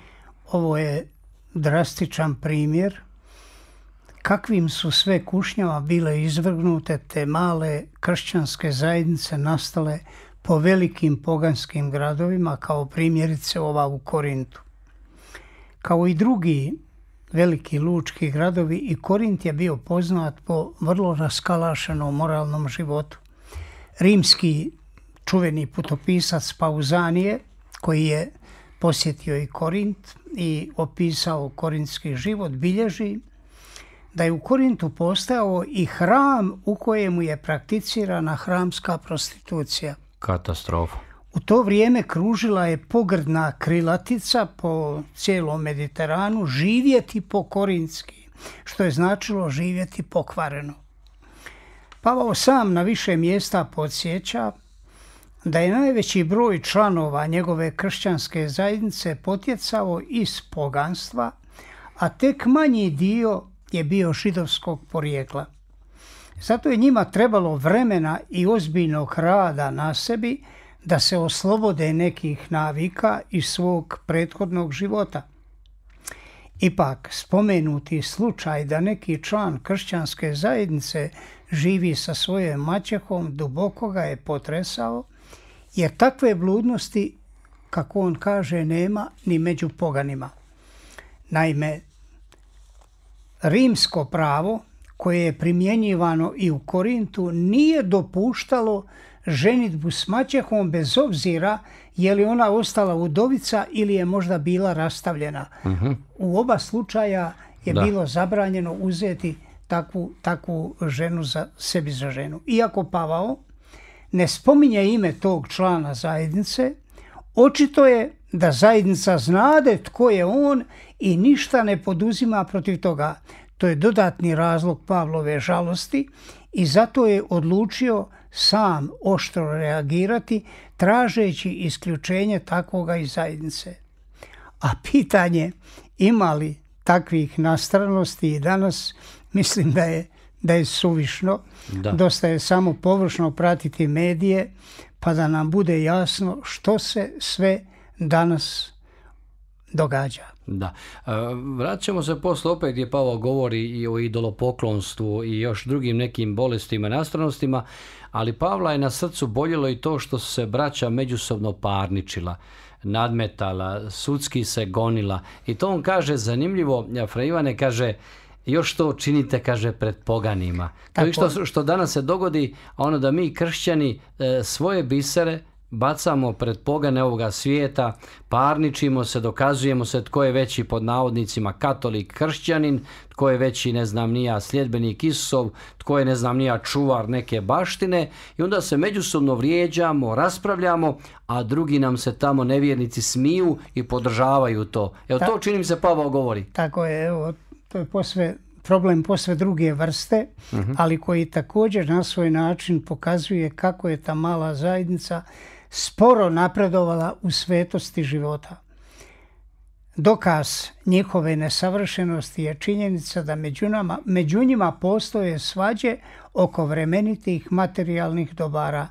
Ovo je drastičan primjer kakvim su sve kušnjama bile izvrgnute te male kršćanske zajednice nastale po velikim poganskim gradovima kao primjerice ova u Korintu. Kao i drugi veliki lučki gradovi i Korint je bio poznat po vrlo raskalašenom moralnom životu. Rimski čuveni putopisac Pauzanije koji je posjetio i Korint i opisao korintski život, bilježi da je u Korintu postao i hram u kojemu je prakticirana hramska prostitucija. Katastrofa. U to vrijeme kružila je pogrdna krilatica po cijelom Mediteranu živjeti po korinski, što je značilo živjeti pokvareno. Pavao sam na više mjesta podsjeća da je najveći broj članova njegove kršćanske zajednice potjecao iz poganstva, a tek manji dio je bio šidovskog porijekla. Zato je njima trebalo vremena i ozbiljnog rada na sebi da se oslobode nekih navika iz svog prethodnog života. Ipak, spomenuti slučaj da neki član kršćanske zajednice živi sa svojom maćehom duboko ga je potresao – jer takve bludnosti, kako on kaže, nema ni među poganima. Naime, rimsko pravo koje je primjenjivano i u Korintu nije dopuštalo ženitbu s maćehom bez obzira je li ona ostala udovica ili je možda bila rastavljena. Mhm. U oba slučaja je bilo zabranjeno uzeti takvu, takvu ženu za sebi za ženu. Iako Pavao ne spominje ime tog člana zajednice, očito je da zajednica znade tko je on i ništa ne poduzima protiv toga. To je dodatni razlog Pavlove žalosti i zato je odlučio sam oštro reagirati tražeći isključenje takvoga iz zajednice. A pitanje ima li takvih nastranosti i danas mislim da je da je suvišno, da. dosta je samo površno pratiti medije pa da nam bude jasno što se sve danas događa. Da. E, vraćamo se posle opet gdje Pavo govori i o idolopoklonstvu i još drugim nekim bolestima i nastranostima, ali Pavla je na srcu boljelo i to što se braća međusobno parničila nadmetala, sudski se gonila. I to on kaže, zanimljivo, Fra Ivane kaže, još to činite, kaže, pred poganima. Tako. Što, što danas se dogodi, ono da mi kršćani e, svoje bisere bacamo pred pogane ovoga svijeta, parničimo se, dokazujemo se tko je veći pod navodnicima katolik, kršćanin, tko je veći, ne znam, nija sljedbenik Isusov, tko je, ne znam, nija čuvar neke baštine i onda se međusobno vrijeđamo, raspravljamo, a drugi nam se tamo nevjernici smiju i podržavaju to. Evo to čini mi se Pavao govori. Tako je, evo, to je posve problem posve druge vrste, mhm. ali koji također na svoj način pokazuje kako je ta mala zajednica sporo napredovala u svetosti života. Dokaz njihove nesavršenosti je činjenica da među, nama, među njima postoje svađe oko vremenitih materijalnih dobara,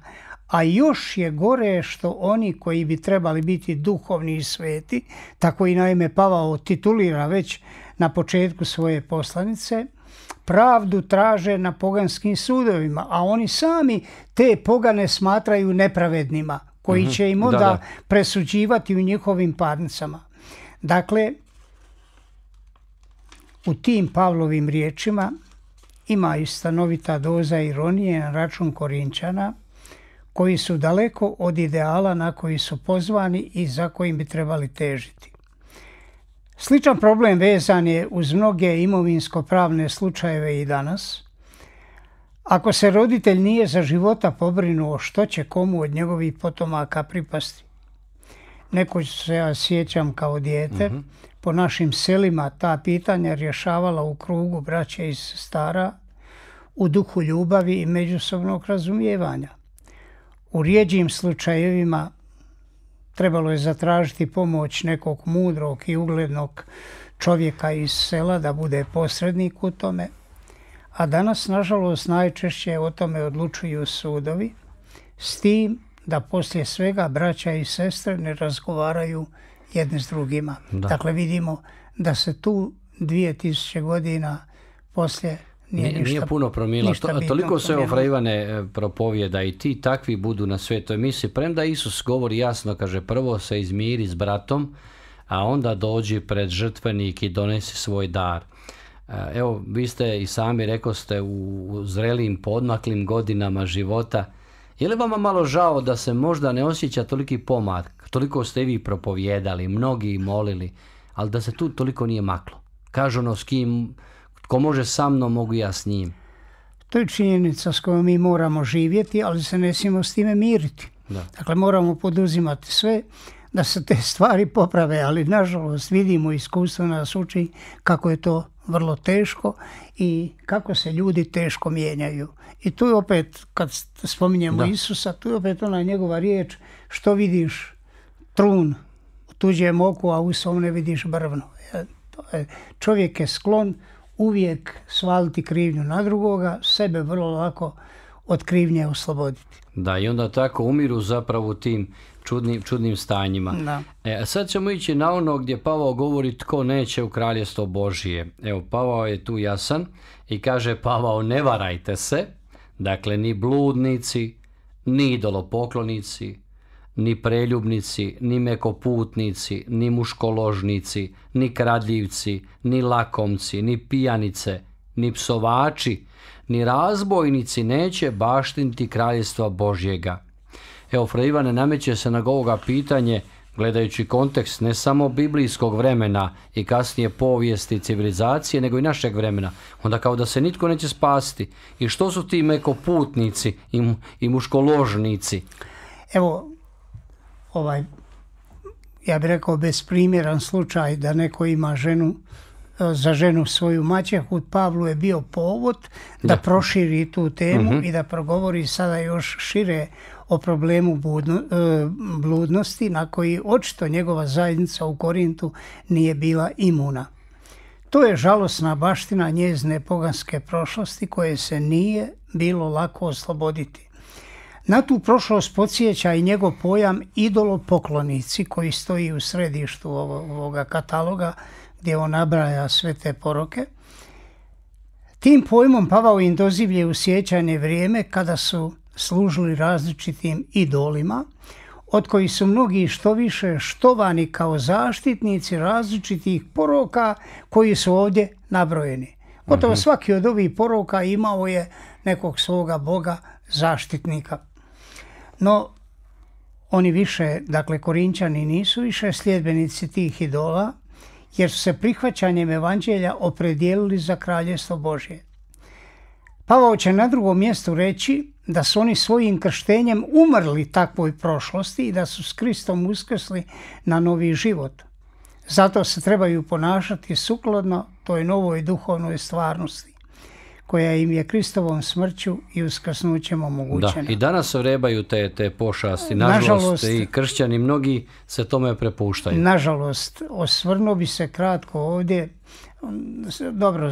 a još je gore što oni koji bi trebali biti duhovni i sveti, tako i naime Pavao titulira već na početku svoje poslanice, pravdu traže na poganskim sudovima, a oni sami te pogane smatraju nepravednima, koji mhm. će im onda da, presuđivati u njihovim parnicama. Dakle, u tim Pavlovim riječima ima i stanovita doza ironije na račun Korinčana, koji su daleko od ideala na koji su pozvani i za kojim bi trebali težiti. Sličan problem vezan je uz mnoge imovinsko-pravne slučajeve i danas. Ako se roditelj nije za života pobrinuo što će komu od njegovih potomaka pripasti. Neko se ja sjećam kao dijete, mhm. po našim selima ta pitanja rješavala u krugu braće i sestara u duhu ljubavi i međusobnog razumijevanja. U rijeđim slučajevima trebalo je zatražiti pomoć nekog mudrog i uglednog čovjeka iz sela da bude posrednik u tome. A danas, nažalost, najčešće o tome odlučuju sudovi s tim da poslije svega braća i sestre ne razgovaraju jedni s drugima. Dakle, vidimo da se tu 2000 godina poslije nije, puno promila. toliko se ovo Ivane propovjeda i ti takvi budu na svetoj misli. Premda Isus govori jasno, kaže prvo se izmiri s bratom, a onda dođi pred žrtvenik i donesi svoj dar. E, evo, vi ste i sami rekao ste u zrelim, podmaklim godinama života. Je li vama malo žao da se možda ne osjeća toliki pomak, toliko ste vi propovjedali, mnogi molili, ali da se tu toliko nije maklo? Kažu ono s kim tko može sa mnom, mogu ja s njim. To je činjenica s kojom mi moramo živjeti, ali se ne smijemo s time miriti. Da. Dakle, moramo poduzimati sve da se te stvari poprave, ali nažalost vidimo iskustvo nas uči kako je to vrlo teško i kako se ljudi teško mijenjaju. I tu je opet, kad spominjemo Isusa, tu je opet ona njegova riječ, što vidiš trun u tuđem oku, a u svom ne vidiš brvno. E, čovjek je sklon uvijek svaliti krivnju na drugoga, sebe vrlo lako od krivnje osloboditi. Da, i onda tako umiru zapravo tim čudnim, čudnim stanjima. E, sad ćemo ići na ono gdje Pavao govori tko neće u kraljestvo Božije. Evo, Pavao je tu jasan i kaže Pavao ne varajte se, dakle ni bludnici, ni idolopoklonici, ni preljubnici, ni mekoputnici, ni muškoložnici, ni kradljivci, ni lakomci, ni pijanice, ni psovači, ni razbojnici neće baštiniti kraljestva Božjega. Evo, Fra Ivane, nameće se na ovoga pitanje, gledajući kontekst ne samo biblijskog vremena i kasnije povijesti civilizacije, nego i našeg vremena. Onda kao da se nitko neće spasti. I što su ti mekoputnici i, i muškoložnici? Evo, ovaj, ja bih rekao, besprimjeran slučaj da neko ima ženu e, za ženu svoju maćehu, Pavlu je bio povod da, proširi tu temu mhm. i da progovori sada još šire o problemu e, bludnosti na koji očito njegova zajednica u Korintu nije bila imuna. To je žalosna baština njezne poganske prošlosti koje se nije bilo lako osloboditi. Na tu prošlost podsjeća i njegov pojam idolopoklonici koji stoji u središtu ovoga kataloga gdje on nabraja sve te poroke. Tim pojmom Pavao im dozivlje u sjećanje vrijeme kada su služili različitim idolima, od kojih su mnogi što više štovani kao zaštitnici različitih poroka koji su ovdje nabrojeni. Gotovo mhm. svaki od ovih poroka imao je nekog svoga boga zaštitnika. No, oni više, dakle korinčani nisu više sljedbenici tih idola, jer su se prihvaćanjem evanđelja opredijelili za kraljestvo Božje. Pavao će na drugom mjestu reći da su oni svojim krštenjem umrli takvoj prošlosti i da su s Kristom uskrsli na novi život. Zato se trebaju ponašati sukladno toj novoj duhovnoj stvarnosti koja im je Kristovom smrću i uskrsnućem omogućena. i danas vrebaju te, te pošasti. Nažalost, i kršćani mnogi se tome prepuštaju. Nažalost, osvrnuo bi se kratko ovdje. Dobro,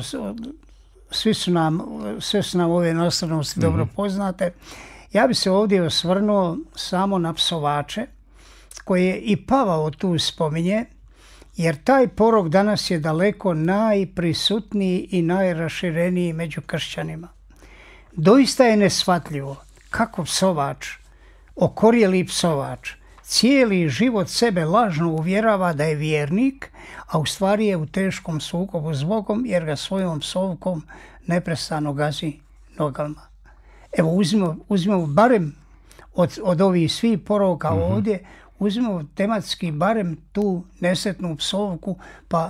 svi su nam, sve su nam ove nastavnosti mhm. dobro poznate. Ja bi se ovdje osvrnuo samo na psovače koje i Pavao tu spominje jer taj porok danas je daleko najprisutniji i najrašireniji među kršćanima. Doista je nesvatljivo kako psovač, okorjeli psovač, cijeli život sebe lažno uvjerava da je vjernik, a u stvari je u teškom sukobu s Bogom jer ga svojom psovkom neprestano gazi nogama. Evo uzmimo, barem od, ovih svih poroka mhm. ovdje, uzmimo tematski barem tu nesretnu psovku pa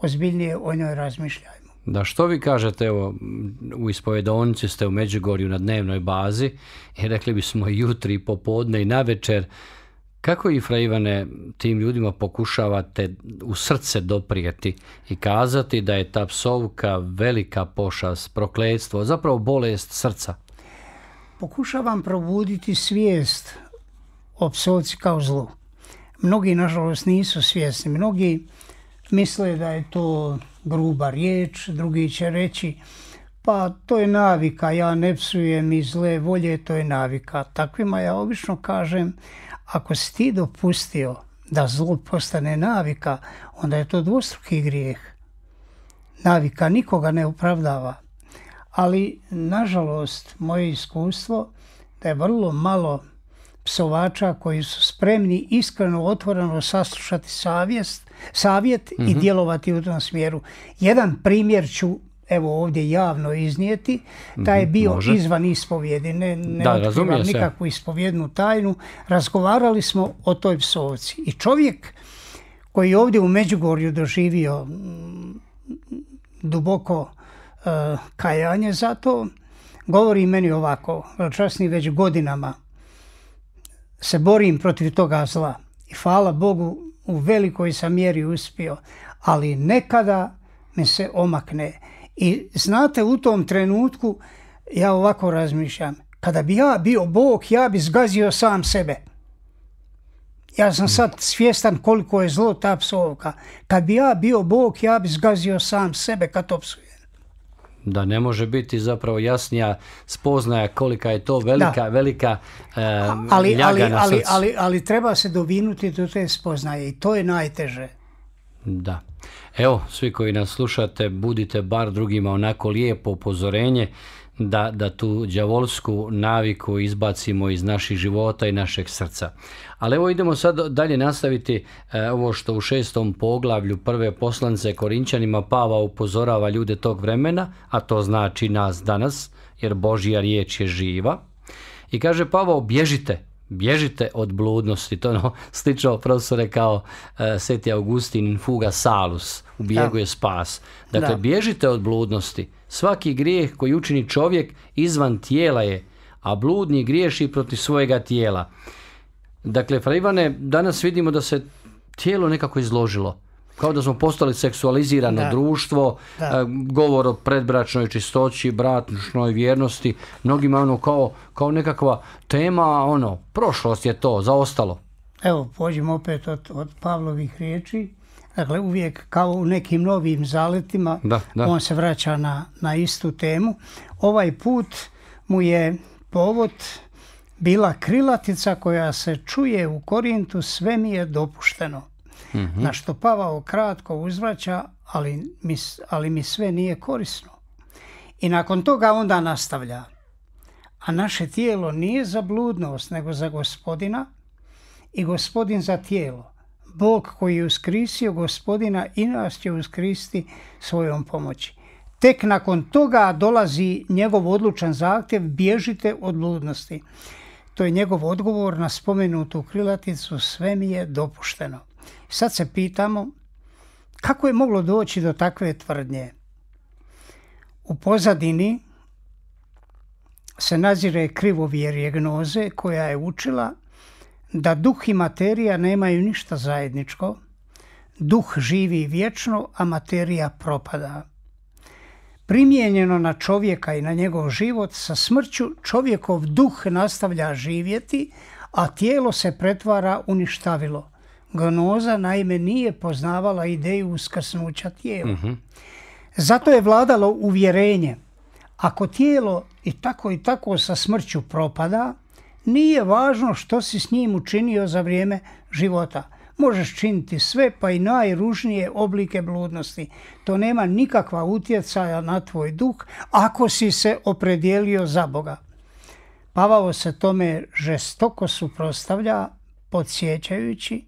ozbiljnije o njoj razmišljajmo. Da, što vi kažete, evo, u ispovedonici ste u Međugorju na dnevnoj bazi i rekli bismo jutri, popodne i navečer, kako Ifra Ivane tim ljudima pokušavate u srce doprijeti i kazati da je ta psovka velika pošas, prokledstvo, zapravo bolest srca? Pokušavam probuditi svijest o kao zlu. Mnogi, nažalost, nisu svjesni. Mnogi misle da je to gruba riječ, drugi će reći pa to je navika, ja ne psujem i zle volje, to je navika. Takvima ja obično kažem, ako si ti dopustio da zlo postane navika, onda je to dvostruki grijeh. Navika nikoga ne opravdava. Ali, nažalost, moje iskustvo da je vrlo malo psovača koji su spremni iskreno otvoreno saslušati savjest, savjet i mhm. djelovati u tom smjeru. Jedan primjer ću evo ovdje javno iznijeti, taj je mhm, bio izvan ispovjedi, ne, ne nikakvu ispovjednu tajnu. Razgovarali smo o toj psovci i čovjek koji je ovdje u Međugorju doživio mm, duboko eh, kajanje za to, govori meni ovako, časni već godinama, se borim protiv toga zla. I hvala Bogu u velikoj sam mjeri uspio, ali nekada me se omakne. I znate u tom trenutku ja ovako razmišljam, kada bi ja bio Bog, ja bi zgazio sam sebe. Ja sam sad svjestan koliko je zlo ta psovka. Kad bi ja bio Bog, ja bi zgazio sam sebe kad to da ne može biti zapravo jasnija spoznaja kolika je to velika, velika ali, ljaga na ali, ali, ali treba se dovinuti do te spoznaje i to je najteže. Da. Evo, svi koji nas slušate, budite bar drugima onako lijepo upozorenje da, da tu đavolsku naviku izbacimo iz naših života i našeg srca. Ali evo idemo sad dalje nastaviti e, ovo što u šestom poglavlju prve poslance Korinčanima Pava upozorava ljude tog vremena, a to znači nas danas, jer Božja riječ je živa. I kaže Pavao, bježite, bježite od bludnosti. To je ono slično profesore kao e, Sveti Augustin Fuga Salus, u spas. Dakle, bježite od bludnosti Svaki grijeh koji učini čovjek izvan tijela je, a bludni griješi protiv svojega tijela. Dakle, fra Ivane, danas vidimo da se tijelo nekako izložilo. Kao da smo postali seksualizirano društvo, eh, govor o predbračnoj čistoći, bračnoj vjernosti, mnogima ono kao, kao nekakva tema, ono, prošlost je to, zaostalo. Evo, pođemo opet od, od Pavlovih riječi, Dakle, uvijek kao u nekim novim zaletima, da, on se vraća na, na istu temu. Ovaj put mu je povod bila krilatica koja se čuje u Korintu sve mi je dopušteno. Mhm. Na što Pavao kratko uzvraća, ali mi, ali mi sve nije korisno. I nakon toga onda nastavlja. A naše tijelo nije za bludnost, nego za gospodina i gospodin za tijelo. Bog koji je uskrisio gospodina i nas će uskristi svojom pomoći. Tek nakon toga dolazi njegov odlučan zahtjev bježite od ludnosti. To je njegov odgovor na spomenutu krilaticu sve mi je dopušteno. Sad se pitamo kako je moglo doći do takve tvrdnje. U pozadini se nazire krivovjerje gnoze koja je učila da duh i materija nemaju ništa zajedničko, duh živi vječno, a materija propada. Primijenjeno na čovjeka i na njegov život, sa smrću čovjekov duh nastavlja živjeti, a tijelo se pretvara u ništavilo. Gnoza naime nije poznavala ideju uskrsnuća tijela. Mhm. Zato je vladalo uvjerenje. Ako tijelo i tako i tako sa smrću propada, nije važno što si s njim učinio za vrijeme života. Možeš činiti sve pa i najružnije oblike bludnosti. To nema nikakva utjecaja na tvoj duh ako si se opredijelio za Boga. Pavao se tome žestoko suprostavlja, podsjećajući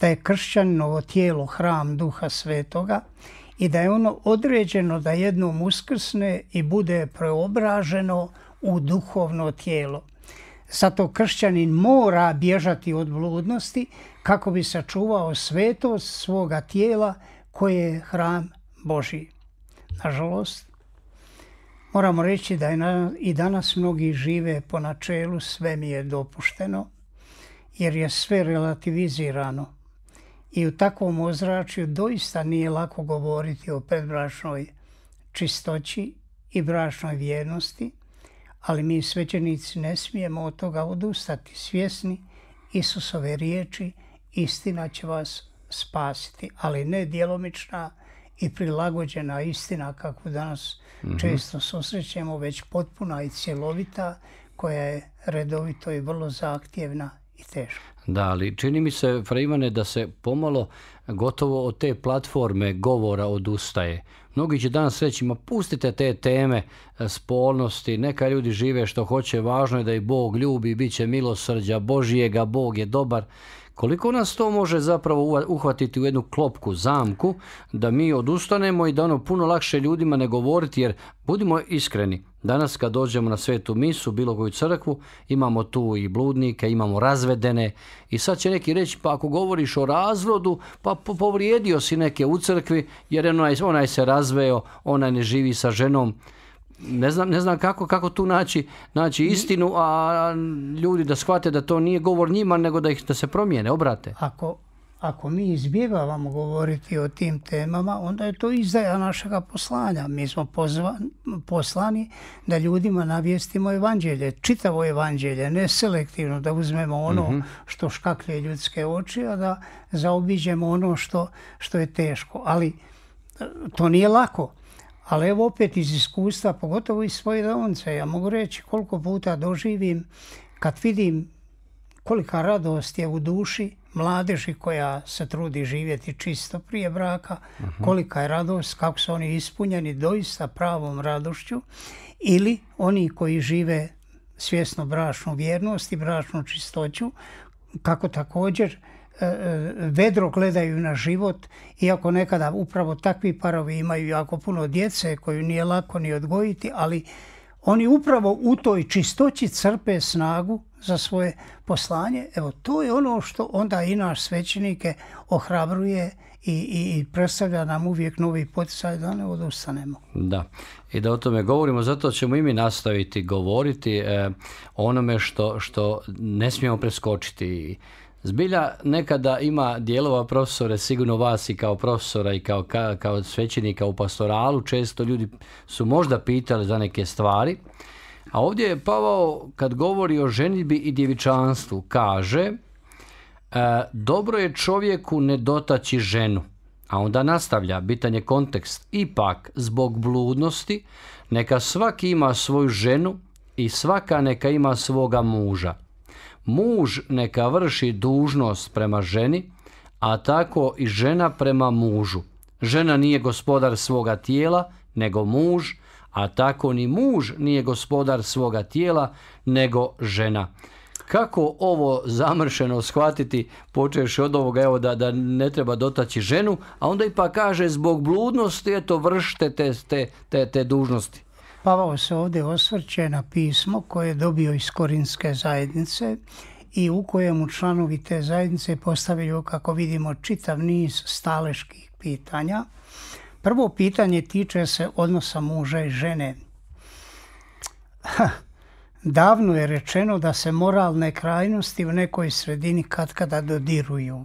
da je novo tijelo hram duha svetoga i da je ono određeno da jednom uskrsne i bude preobraženo u duhovno tijelo. Zato kršćanin mora bježati od bludnosti kako bi sačuvao svetost svoga tijela koje je hram Boži. Nažalost, moramo reći da i danas mnogi žive po načelu sve mi je dopušteno, jer je sve relativizirano. I u takvom ozračju doista nije lako govoriti o predbračnoj čistoći i bračnoj vjernosti, ali mi svećenici ne smijemo od toga odustati svjesni Isusove riječi, istina će vas spasiti, ali ne djelomična i prilagođena istina kakvu danas mhm. često susrećemo, već potpuna i cjelovita koja je redovito i vrlo zahtjevna i teška. Da, ali čini mi se, Frejmane, da se pomalo gotovo od te platforme govora odustaje. Mnogi će danas reći, ma pustite te teme e, spolnosti, neka ljudi žive što hoće, važno je da i Bog ljubi, bit će milosrđa Božijega, Bog je dobar. Koliko nas to može zapravo uhvatiti u jednu klopku, zamku, da mi odustanemo i da ono puno lakše ljudima ne govoriti, jer budimo iskreni, danas kad dođemo na svetu misu, bilo koju crkvu, imamo tu i bludnike, imamo razvedene i sad će neki reći, pa ako govoriš o razvodu, pa povrijedio si neke u crkvi, jer onaj, onaj se razveo, onaj ne živi sa ženom, ne znam, ne znam kako, kako tu naći, naći mm. istinu, a ljudi da shvate da to nije govor njima, nego da ih da se promijene, obrate. Ako, ako mi izbjegavamo govoriti o tim temama, onda je to izdaja našeg poslanja. Mi smo poslani da ljudima navijestimo evanđelje, čitavo evanđelje, ne selektivno, da uzmemo ono mhm. što škaklje ljudske oči, a da zaobiđemo ono što, što je teško. Ali e, to nije lako ali evo opet iz iskustva, pogotovo iz svoje donce, ja mogu reći koliko puta doživim kad vidim kolika radost je u duši mladeži koja se trudi živjeti čisto prije braka, mhm. kolika je radost, kako su oni ispunjeni doista pravom radošću ili oni koji žive svjesno brašnu vjernost i brašnu čistoću, kako također E, e, vedro gledaju na život, iako nekada upravo takvi parovi imaju jako puno djece koju nije lako ni odgojiti, ali oni upravo u toj čistoći crpe snagu za svoje poslanje. Evo, to je ono što onda i naš svećenike ohrabruje i, i, i predstavlja nam uvijek novi poticaj da ne odustanemo. Da, i da o tome govorimo, zato ćemo i mi nastaviti govoriti e, onome što, što ne smijemo preskočiti Zbilja nekada ima dijelova profesore, sigurno vas i kao profesora i kao, kao svećenika u pastoralu, često ljudi su možda pitali za neke stvari. A ovdje je Pavao kad govori o ženitbi i djevičanstvu kaže e, dobro je čovjeku ne dotaći ženu. A onda nastavlja, bitan je kontekst. Ipak, zbog bludnosti, neka svaki ima svoju ženu i svaka neka ima svoga muža. Muž neka vrši dužnost prema ženi, a tako i žena prema mužu. Žena nije gospodar svoga tijela, nego muž, a tako ni muž nije gospodar svoga tijela, nego žena. Kako ovo zamršeno shvatiti, počeš od ovoga evo, da, da ne treba dotaći ženu, a onda ipak kaže zbog bludnosti eto vršite te, te, te dužnosti. Pavao se ovdje osvrće na pismo koje je dobio iz Korinske zajednice i u kojemu članovi te zajednice postavljaju, kako vidimo, čitav niz staleških pitanja. Prvo pitanje tiče se odnosa muža i žene. Davno je rečeno da se moralne krajnosti u nekoj sredini katkada dodiruju.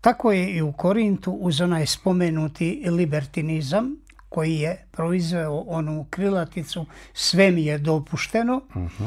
Tako je i u Korintu uz onaj spomenuti libertinizam, koji je proizveo onu krilaticu sve mi je dopušteno, mhm.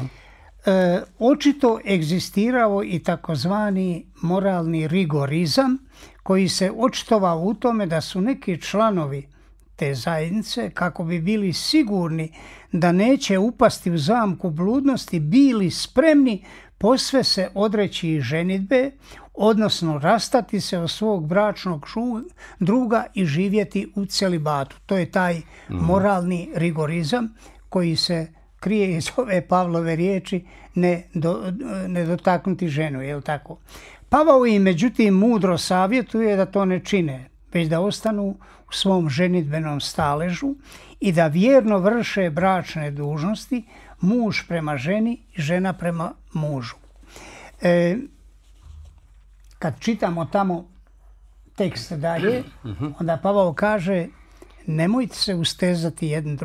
e, očito egzistirao i takozvani moralni rigorizam koji se očitovao u tome da su neki članovi te zajednice kako bi bili sigurni da neće upasti u zamku bludnosti bili spremni posve se odreći ženitbe, odnosno rastati se od svog bračnog druga i živjeti u celibatu. To je taj mhm. moralni rigorizam koji se krije iz ove Pavlove riječi ne, dotaknuti ženu, je li tako? Pavao i međutim mudro savjetuje da to ne čine, već da ostanu u svom ženitbenom staležu i da vjerno vrše bračne dužnosti muž prema ženi, i žena prema mužu. E, kad čitamo tamo tekst dalje, mhm. onda Pavao kaže nemojte se ustezati jednim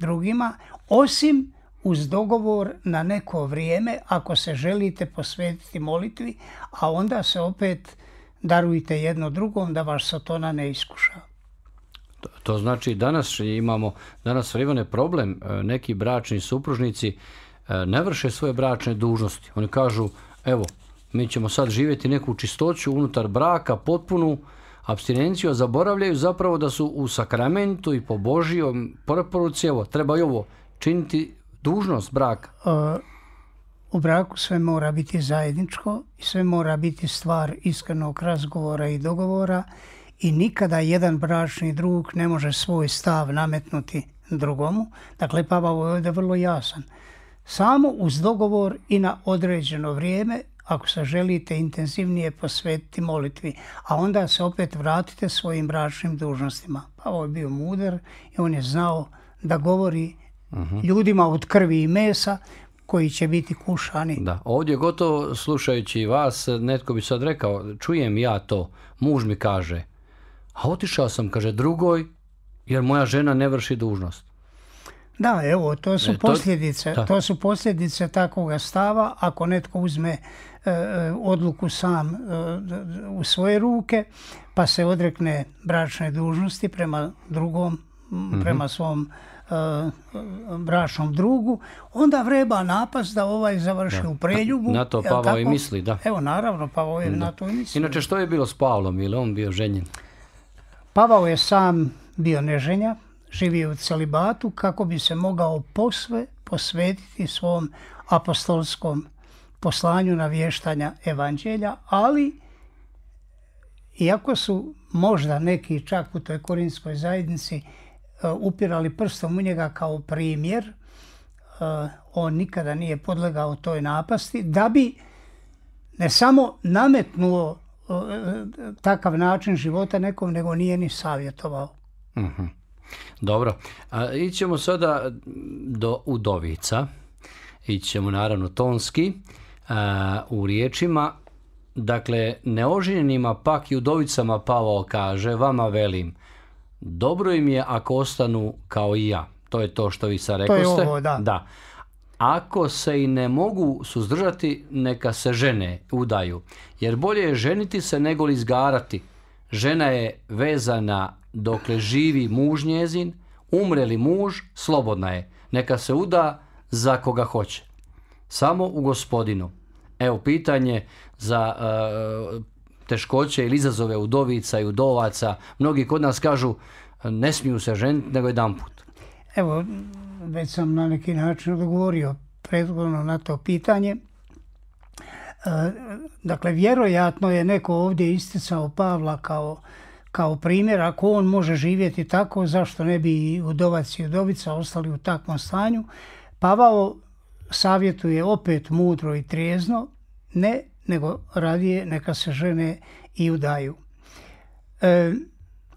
drugima, osim uz dogovor na neko vrijeme ako se želite posvetiti molitvi, a onda se opet darujte jedno drugom da vas satona ne iskuša. To znači danas imamo, danas je problem, e, neki bračni supružnici e, ne vrše svoje bračne dužnosti. Oni kažu, evo, mi ćemo sad živjeti neku čistoću unutar braka, potpunu abstinenciju, a zaboravljaju zapravo da su u sakramentu i po Božijom preporuci, evo, treba i ovo, činiti dužnost braka. E, u braku sve mora biti zajedničko i sve mora biti stvar iskrenog razgovora i dogovora i nikada jedan bračni drug ne može svoj stav nametnuti drugomu. Dakle, pavao je ovdje vrlo jasan. Samo uz dogovor i na određeno vrijeme, ako se želite intenzivnije posvetiti molitvi, a onda se opet vratite svojim bračnim dužnostima. Pavo je bio mudar i on je znao da govori mhm. ljudima od krvi i mesa, koji će biti kušani. Da, ovdje gotovo slušajući vas, netko bi sad rekao, čujem ja to, muž mi kaže, a otišao sam, kaže, drugoj, jer moja žena ne vrši dužnost. Da, evo, to su, e, to, posljedice, to su posljedice takvoga stava. Ako netko uzme e, e, odluku sam u svoje ruke, pa se odrekne bračne dužnosti prema drugom, mhm. prema svom bračnom drugu, onda vreba napas da ovaj završi u preljubu. Na to Pavao i misli, da. Evo, naravno, Pavao je na to i misli. Inače, što je bilo s Pavlom? Ili on bio ženjen? Pavao je sam bio neženja, živio u celibatu kako bi se mogao posve posvetiti svom apostolskom poslanju na vještanja evanđelja, ali iako su možda neki čak u toj korinskoj zajednici e, upirali prstom u njega kao primjer, e, on nikada nije podlegao toj napasti, da bi ne samo nametnuo E, takav način života nekom, nego nije ni savjetovao. Mhm. Dobro, A, ićemo sada do udovica, ićemo naravno tonski, u riječima, dakle, neoženjenima pak i udovicama Pavao kaže, vama velim, dobro im je ako ostanu kao i ja. To je to što vi sad rekoste. To da ako se i ne mogu suzdržati, neka se žene udaju. Jer bolje je ženiti se nego li izgarati. Žena je vezana dokle živi muž njezin, umre li muž, slobodna je. Neka se uda za koga hoće. Samo u gospodinu. Evo pitanje za e, teškoće ili izazove udovica i udovaca. Mnogi kod nas kažu ne smiju se ženiti nego jedan put. Evo, već sam na neki način odgovorio prethodno na to pitanje. E, dakle, vjerojatno je neko ovdje isticao Pavla kao, kao primjer. Ako on može živjeti tako, zašto ne bi i udovac i udovica ostali u takvom stanju? Pavao savjetuje opet mudro i trijezno, ne, nego radije neka se žene i udaju. E,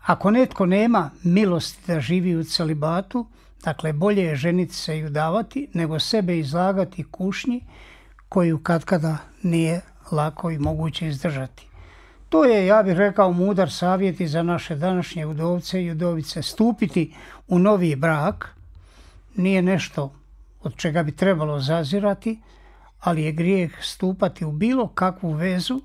ako netko nema milosti da živi u celibatu, Dakle, bolje je ženiti se i nego sebe izlagati kušnji koju katkada nije lako i moguće izdržati. To je, ja bih rekao, mudar savjet i za naše današnje udovce i udovice. Stupiti u novi brak nije nešto od čega bi trebalo zazirati, ali je grijeh stupati u bilo kakvu vezu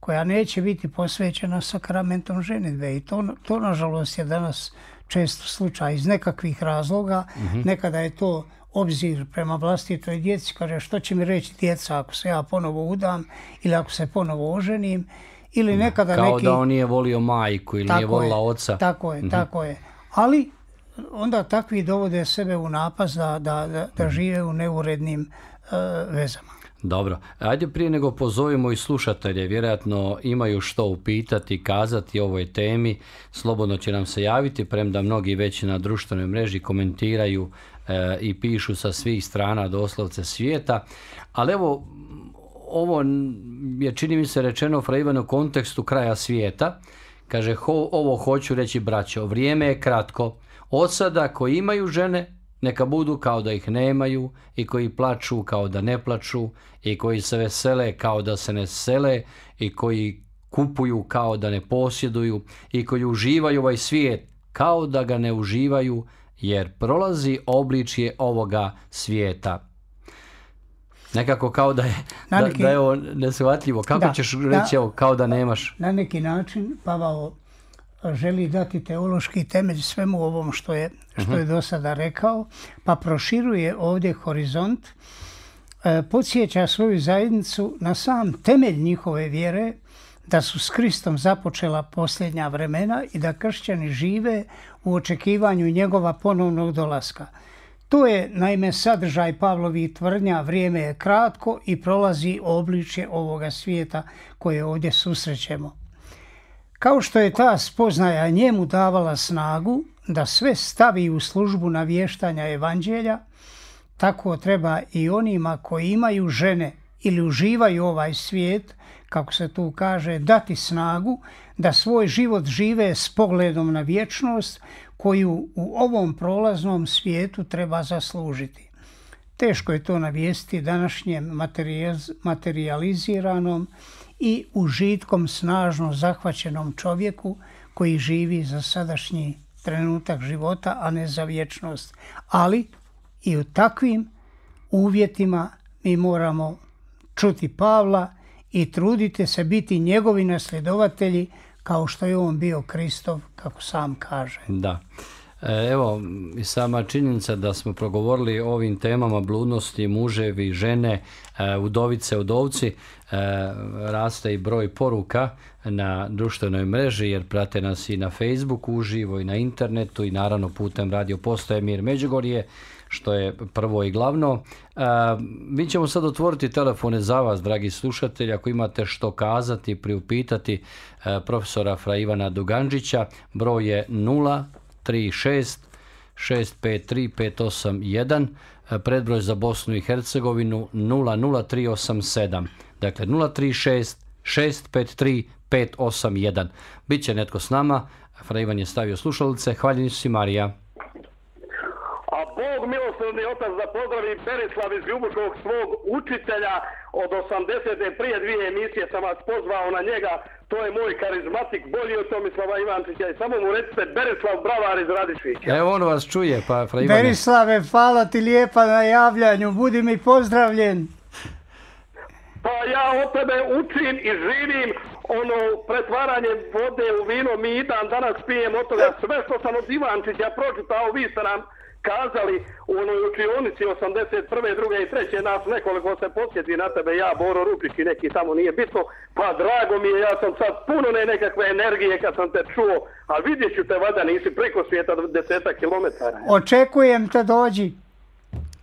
koja neće biti posvećena sakramentom ženitbe. I to, to nažalost, je danas čest slučaj iz nekakvih razloga. Mhm. Nekada je to obzir prema vlastitoj djeci, kaže što će mi reći djeca ako se ja ponovo udam ili ako se ponovo oženim ili nekada Kao neki... da on nije volio majku ili tako nije volila oca. Tako je, mhm. tako je. Ali onda takvi dovode sebe u napaz da, da, da, mhm. žive u neurednim e, vezama. Dobro, ajde prije nego pozovimo i slušatelje, vjerojatno imaju što upitati, kazati o ovoj temi, slobodno će nam se javiti, premda mnogi već na društvenoj mreži komentiraju eh, i pišu sa svih strana doslovce svijeta, ali evo, ovo je čini mi se rečeno u u kontekstu kraja svijeta, kaže ho, ovo hoću reći braćo, vrijeme je kratko, od sada koji imaju žene, neka budu kao da ih nemaju i koji plaču kao da ne plaču i koji se vesele kao da se ne sele i koji kupuju kao da ne posjeduju i koji uživaju ovaj svijet kao da ga ne uživaju jer prolazi obličje ovoga svijeta. Nekako kao da je, da, je ovo neshvatljivo. Kako ćeš reći da, evo, kao da nemaš? Na neki način Pavao želi dati teološki temelj svemu ovom što je, što je mhm. do sada rekao, pa proširuje ovdje horizont, e, podsjeća svoju zajednicu na sam temelj njihove vjere, da su s Kristom započela posljednja vremena i da kršćani žive u očekivanju njegova ponovnog dolaska. To je naime sadržaj Pavlovi tvrdnja, vrijeme je kratko i prolazi obličje ovoga svijeta koje ovdje susrećemo. Kao što je ta spoznaja njemu davala snagu da sve stavi u službu navještanja evanđelja, tako treba i onima koji imaju žene ili uživaju ovaj svijet, kako se tu kaže, dati snagu da svoj život žive s pogledom na vječnost koju u ovom prolaznom svijetu treba zaslužiti. Teško je to navijesti današnjem materijaliziranom i užitkom snažno zahvaćenom čovjeku koji živi za sadašnji trenutak života, a ne za vječnost. Ali i u takvim uvjetima mi moramo čuti Pavla i trudite se biti njegovi nasljedovatelji kao što je on bio Kristov, kako sam kaže. Da. E, evo, i sama činjenica da smo progovorili o ovim temama bludnosti, muževi, žene, e, udovice, udovci, e, raste i broj poruka na društvenoj mreži jer prate nas i na Facebooku uživo i na internetu i naravno putem radio postoje Mir Međugorje što je prvo i glavno. mi ćemo sad otvoriti telefone za vas, dragi slušatelji, ako imate što kazati, priupitati profesora Fra Ivana Duganđića, broj je 0 36 653 581 predbroj za Bosnu i Hercegovinu 00387. Dakle 036 653 581. Biće netko s nama. Fra Ivan je stavio slušalice. su si Marija. Bog milostrni otac da pozdravi Berislav iz Ljubuškog svog učitelja od 80. prije dvije emisije sam vas pozvao na njega. To je moj karizmatik, bolji od Tomislava Ivančića. I samo mu recite Berislav Bravar iz Radišvića. Evo on vas čuje, pa Fra Berislave, hvala ti lijepa na javljanju. Budi mi pozdravljen. Pa ja od tebe učim i živim ono pretvaranje vode u vino mi i dan danas pijem od toga sve što sam od Ivančića pročitao vi ste nam kazali u onoj učionici 81. 2. i 3. nas nekoliko se podsjeti na tebe, ja, Boro Rupić i neki tamo nije bitno, pa drago mi je, ja sam sad puno ne nekakve energije kad sam te čuo, a vidjet ću te vada nisi preko svijeta deseta kilometara. Očekujem te dođi.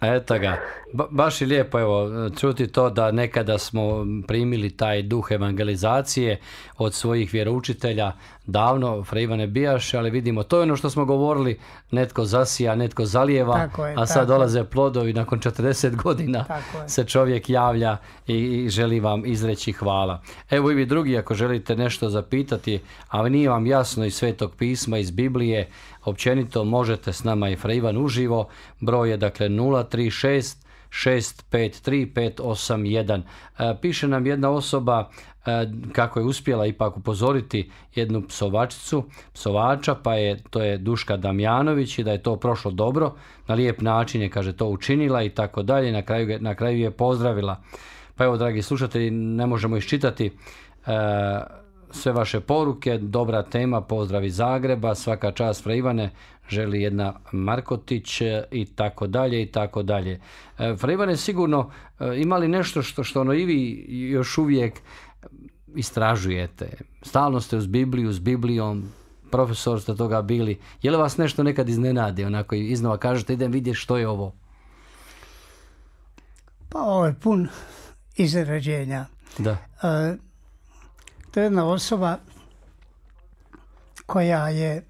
Eto ga, ba, baš je lijepo evo, čuti to da nekada smo primili taj duh evangelizacije od svojih vjeroučitelja, davno Fra je bijaš, ali vidimo, to je ono što smo govorili, netko zasija, netko zalijeva, a sad dolaze plodovi, nakon 40 godina se čovjek javlja i, želi vam izreći hvala. Evo i vi drugi, ako želite nešto zapitati, a nije vam jasno iz Svetog pisma, iz Biblije, općenito možete s nama i Frejvan uživo, broj je dakle 036 653 e, Piše nam jedna osoba E, kako je uspjela ipak upozoriti jednu psovačicu, psovača, pa je to je Duška Damjanović i da je to prošlo dobro, na lijep način je kaže to učinila i tako dalje, na kraju, na kraju je pozdravila. Pa evo dragi slušatelji, ne možemo iščitati e, sve vaše poruke, dobra tema, pozdravi Zagreba, svaka čast Fra Ivane, želi jedna Markotić e, i tako dalje i tako dalje. Fra Ivane sigurno imali nešto što, što ono i vi još uvijek istražujete. Stalno ste uz Bibliju, s Biblijom, profesor ste toga bili. Je li vas nešto nekad iznenadi, onako iznova kažete idem vidjeti što je ovo? Pa ovo je pun izrađenja. Da. E, to je jedna osoba koja je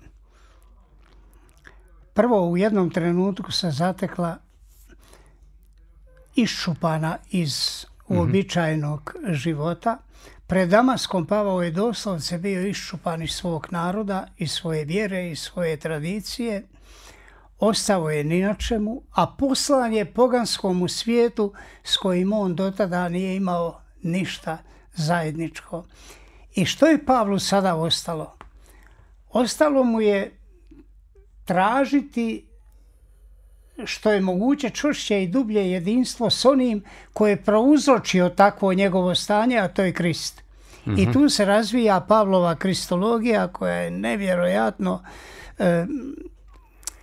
prvo u jednom trenutku se zatekla iščupana iz mhm. uobičajenog života Pred Damaskom Pavao je doslovce bio iščupan iz svog naroda, iz svoje vjere, iz svoje tradicije. Ostao je ni na čemu, a poslan je poganskomu svijetu s kojim on dotada nije imao ništa zajedničko. I što je Pavlu sada ostalo? Ostalo mu je tražiti što je moguće čušće i dublje jedinstvo s onim koje je prouzročio takvo njegovo stanje, a to je Krist. I mhm. tu se razvija Pavlova kristologija koja je nevjerojatno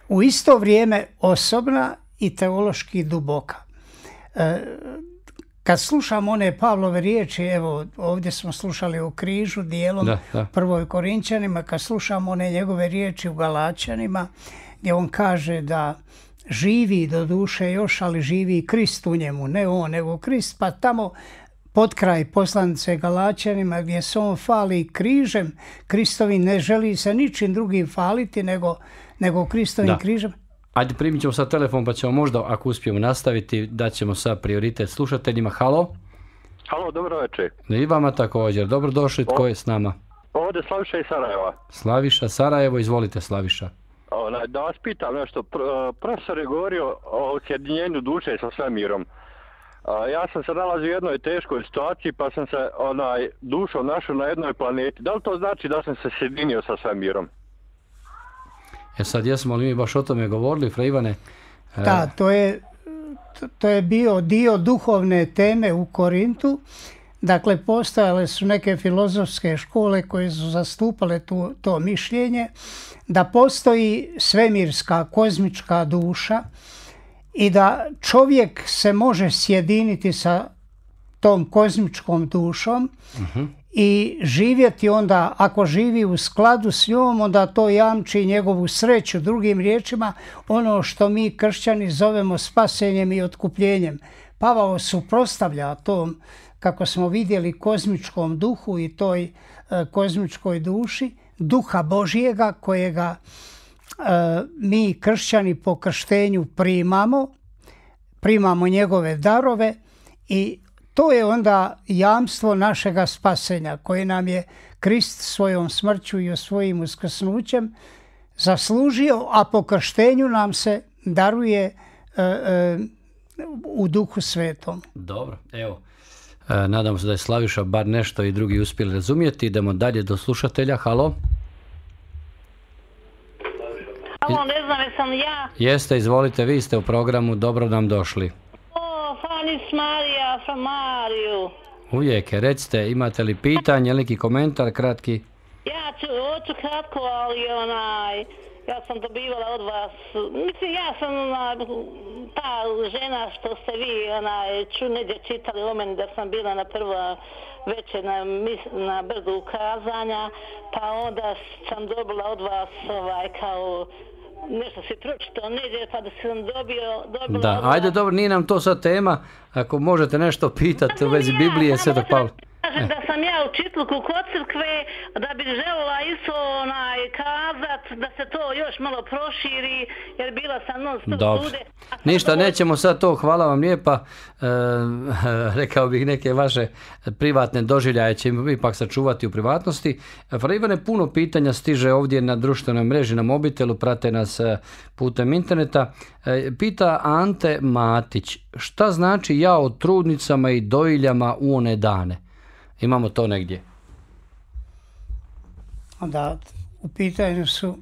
u isto vrijeme osobna i teološki duboka. E, kad slušamo one Pavlove riječi, evo ovdje smo slušali u križu dijelom da, da. prvoj Korinčanima, kad slušamo one njegove riječi u Galačanima gdje on kaže da živi do duše još, ali živi Krist u njemu, ne on, nego Krist, pa tamo pod kraj poslanice Galačanima gdje se on fali križem, Kristovi ne želi se ničim drugim faliti nego, nego Kristovim križem. Ajde primit ćemo sad telefon pa ćemo možda ako uspijemo nastaviti da ćemo sad prioritet slušateljima. Halo? Halo, dobro večer. I vama također. Dobrodošli, tko je s nama? Ovdje Slaviša iz Sarajeva. Slaviša, Sarajevo, izvolite Slaviša da vas pitam nešto, e, profesor je govorio o sjedinjenju duše sa svemirom. mirom. ja sam se nalazio u jednoj teškoj situaciji pa sam se onaj dušo našao na jednoj planeti. Da li to znači da sam se sjedinio sa svemirom? E sad jesmo li mi baš o tome govorili, Fra Ivane? E, da, to je, to je bio dio duhovne teme u Korintu. Dakle, postojale su neke filozofske škole koje su zastupale to mišljenje da postoji svemirska kozmička duša i da čovjek se može sjediniti sa tom kozmičkom dušom i živjeti onda, ako živi u skladu s njom, onda to jamči njegovu sreću. Drugim riječima, ono što mi kršćani zovemo spasenjem i otkupljenjem. Pavao suprostavlja tom, kako smo vidjeli, kozmičkom duhu i toj e, kozmičkoj duši duha Božijega kojega e, mi kršćani po krštenju primamo, primamo njegove darove i to je onda jamstvo našega spasenja koje nam je Krist svojom smrću i svojim uskrsnućem zaslužio, a po krštenju nam se daruje e, e, u duhu svetom. Dobro, evo, E, Nadam se da je Slaviša bar nešto i drugi uspjeli razumjeti. Idemo dalje do slušatelja. Halo? Halo, ne znam, jesam ja. Jeste, izvolite, vi ste u programu, dobro nam došli. O, fani Marija, sam Mariju. Uvijek, recite, imate li pitanje, neki komentar, kratki? Ja ću, hoću kratko, ali onaj ja sam dobivala od vas, mislim ja sam ona, ta žena što ste vi ona ču negdje čitali o meni da sam bila na prvo večer na, na brdu ukazanja, pa onda sam dobila od vas ovaj, kao nešto si pročitao negdje pa da sam dobio... Dobila da, ajde dobro, nije nam to sad tema, ako možete nešto pitati pa u vezi Biblije, Svetog Pavla. da e čitluku kod da bi željela isto onaj kazat da se to još malo proširi jer bila sam non Ništa, nećemo sad to, hvala vam lijepa. E, rekao bih neke vaše privatne doživljaje ćemo ipak sačuvati u privatnosti. Fra puno pitanja stiže ovdje na društvenoj mreži, na mobitelu, prate nas e, putem interneta. E, pita Ante Matić, šta znači ja o trudnicama i dojiljama u one dane? Imamo to negdje. Da, u pitanju su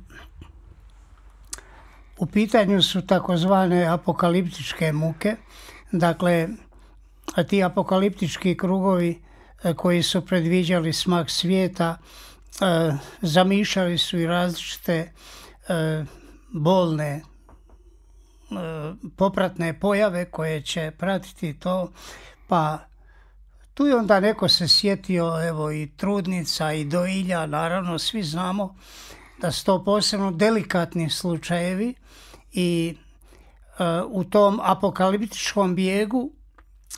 u pitanju su takozvane apokaliptičke muke. Dakle, ti apokaliptički krugovi e, koji su predviđali smak svijeta, e, zamišljali su i različite e, bolne popratne pojave koje će pratiti to, pa tu je onda neko se sjetio, evo i trudnica i doilja, naravno svi znamo da su to posebno delikatni slučajevi i e, u tom apokaliptičkom bijegu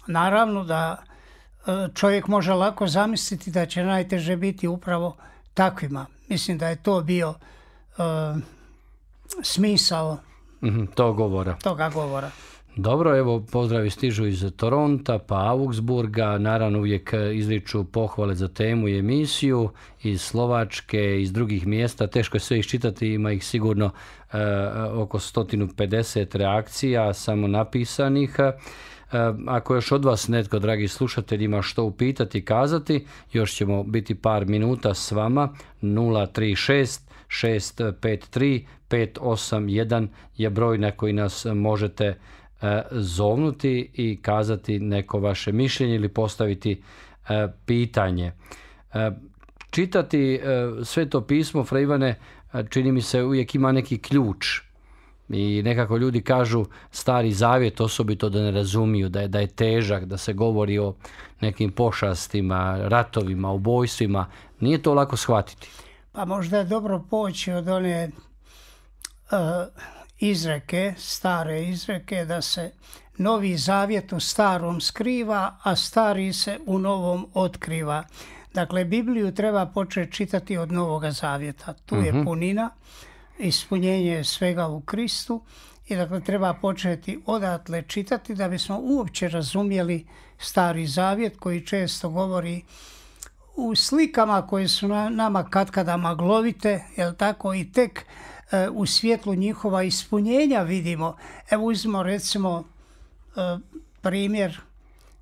naravno da e, čovjek može lako zamisliti da će najteže biti upravo takvima. Mislim da je to bio e, smisao mm to govora. toga govora. Dobro, evo pozdravi stižu iz Toronta pa Augsburga, naravno uvijek e, izriču pohvale za temu i emisiju iz Slovačke, iz drugih mjesta, teško je sve iščitati, ima ih sigurno e, oko 150 reakcija samo napisanih. E, ako još od vas netko, dragi slušatelji, ima što upitati, kazati, još ćemo biti par minuta s vama, 036 653 581 je broj na koji nas možete E, zovnuti i kazati neko vaše mišljenje ili postaviti e, pitanje. E, čitati sve to pismo, Fra Ivane, čini mi se uvijek ima neki ključ i nekako ljudi kažu stari zavjet osobito da ne razumiju, da je, da je težak, da se govori o nekim pošastima, ratovima, ubojstvima. Nije to lako shvatiti. Pa možda je dobro poći od one izreke, stare izreke, da se novi zavjet u starom skriva, a stari se u novom otkriva. Dakle, Bibliju treba početi čitati od Novoga Zavjeta. Tu je mhm. punina, ispunjenje svega u Kristu i dakle treba početi odatle čitati da bismo uopće razumjeli Stari Zavjet koji često govori u slikama koje su nama katkada maglovite, jel tako, i tek E, u svjetlu njihova ispunjenja vidimo. Evo uzmo recimo e, primjer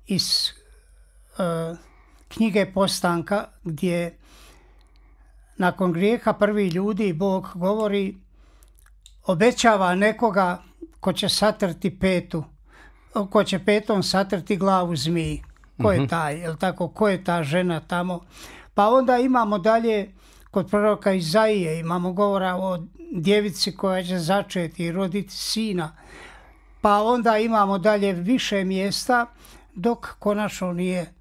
iz e, knjige Postanka gdje nakon grijeha prvi ljudi Bog govori obećava nekoga ko će satrti petu, ko će petom satrti glavu zmiji. Ko je mhm. taj, jel tako, ko je ta žena tamo? Pa onda imamo dalje kod proroka Izaije, imamo govora o djevici koja će začeti i roditi sina. Pa onda imamo dalje više mjesta dok konačno nije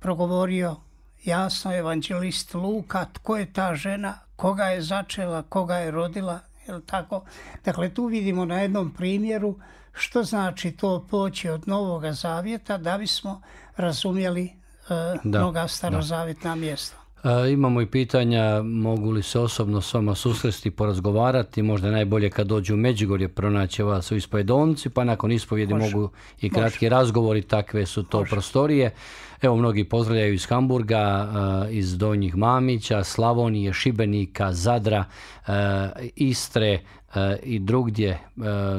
progovorio jasno evanđelist Luka tko je ta žena, koga je začela, koga je rodila, jel tako? Dakle, tu vidimo na jednom primjeru što znači to poći od Novoga Zavjeta da bismo razumjeli e, mnoga starozavjetna mjesta. E, imamo i pitanja mogu li se osobno s vama susresti, porazgovarati, možda najbolje kad dođu u Međugorje pronaći vas u ispovedonci, pa nakon ispovjedi mogu i kratki razgovori, takve su to prostorije. Evo, mnogi pozdravljaju iz Hamburga, e, iz Donjih Mamića, Slavonije, Šibenika, Zadra, e, Istre i drugdje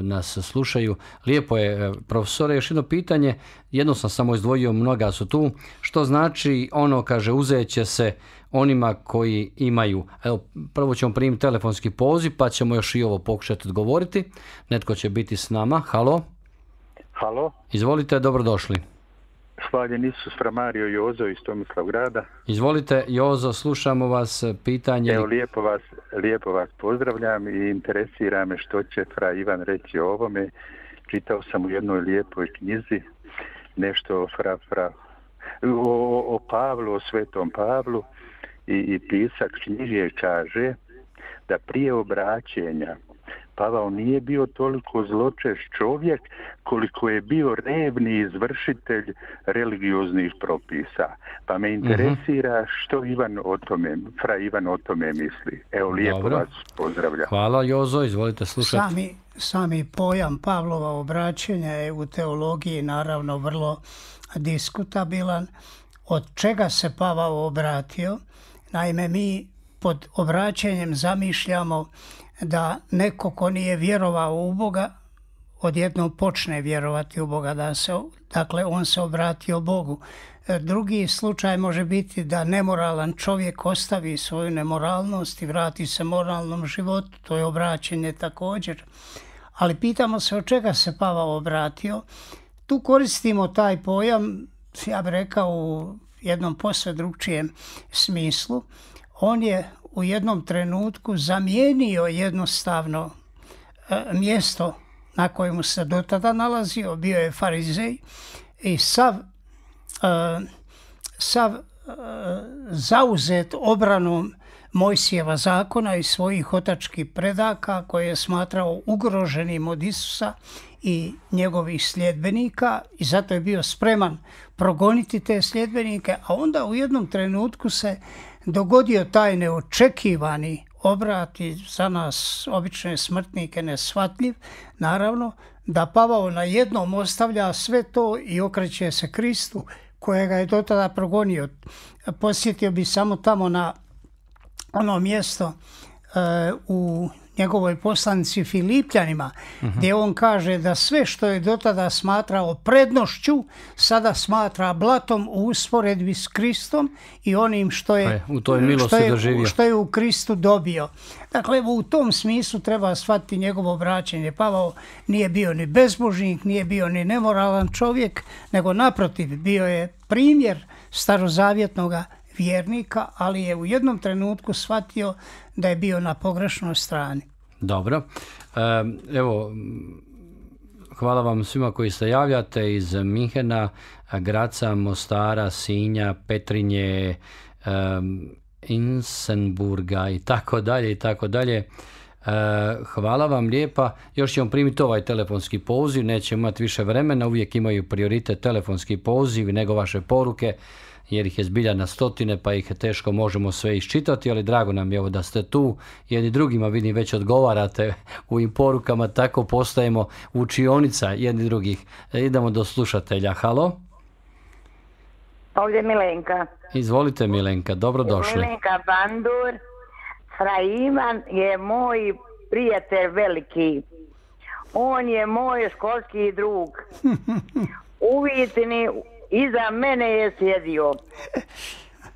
nas slušaju. Lijepo je, profesore, još jedno pitanje, jedno sam samo izdvojio, mnoga su tu. Što znači ono, kaže, uzet će se onima koji imaju, evo prvo ćemo primiti telefonski poziv pa ćemo još i ovo pokušati odgovoriti. Netko će biti s nama. Halo? Halo? Izvolite, dobrodošli. Hvaljen nisu fra Mario Jozo iz grada. Izvolite Jozo, slušamo vas, pitanje... Evo, lijepo vas, lijepo vas pozdravljam i interesira me što će fra Ivan reći o ovome. Čitao sam u jednoj lijepoj knjizi nešto fra, fra o, o, Pavlu, o svetom Pavlu i, i pisak knjige kaže da prije obraćenja Pavao nije bio toliko zločeš čovjek koliko je bio revni izvršitelj religioznih propisa. Pa me mhm. interesira što Ivan o tome, fra Ivan o tome misli. Evo lijepo Dobro. vas pozdravljam. Hvala Jozo, izvolite slušati. Sami, sami pojam Pavlova obraćenja je u teologiji naravno vrlo diskutabilan. Od čega se Pavao obratio? Naime, mi pod obraćanjem zamišljamo da neko ko nije vjerovao u Boga, odjedno počne vjerovati u Boga, da se, dakle on se obratio Bogu. E, drugi slučaj može biti da nemoralan čovjek ostavi svoju nemoralnost i vrati se moralnom životu, to je obraćanje također. Ali pitamo se od čega se Pavao obratio. Tu koristimo taj pojam, ja bih rekao u jednom posve drugčijem smislu. On je u jednom trenutku zamijenio jednostavno e, mjesto na kojemu se do tada nalazio, bio je farizej i sav, e, sav e, zauzet obranom Mojsijeva zakona i svojih otačkih predaka koje je smatrao ugroženim od Isusa i njegovih sljedbenika i zato je bio spreman progoniti te sljedbenike, a onda u jednom trenutku se dogodio taj neočekivani obrat i za nas obične smrtnike neshvatljiv, naravno, da Pavao na jednom ostavlja sve to i okreće se Kristu kojega je do tada progonio. Posjetio bi samo tamo na ono mjesto e, u njegovoj poslanici Filipljanima, mhm. gdje on kaže da sve što je do tada smatrao prednošću, sada smatra blatom u usporedbi s Kristom i onim što je, pa u toj što, je, što je u Kristu dobio. Dakle, evo, u tom smislu treba shvatiti njegovo vraćanje. Pavao nije bio ni bezbožnik, nije bio ni nemoralan čovjek, nego naprotiv, bio je primjer starozavjetnog vjernika, ali je u jednom trenutku shvatio da je bio na pogrešnoj strani. Dobro. E, evo, hvala vam svima koji se javljate iz Minhena, Graca, Mostara, Sinja, Petrinje, Insenburga i tako dalje i tako dalje. E, hvala vam lijepa. Još ćemo primiti ovaj telefonski poziv, nećemo imati više vremena, uvijek imaju prioritet telefonski poziv nego vaše poruke jer ih je zbilja na stotine pa ih teško možemo sve iščitati, ali drago nam je ovo da ste tu, jedni drugima vidim već odgovarate u im porukama, tako postajemo učionica jedni drugih. E, idemo do slušatelja, halo. Ovdje Milenka. Izvolite Milenka, dobrodošli. Milenka Bandur, Fra je moj prijatelj veliki. On je moj školski drug. Uvijetni iza mene je sjedio.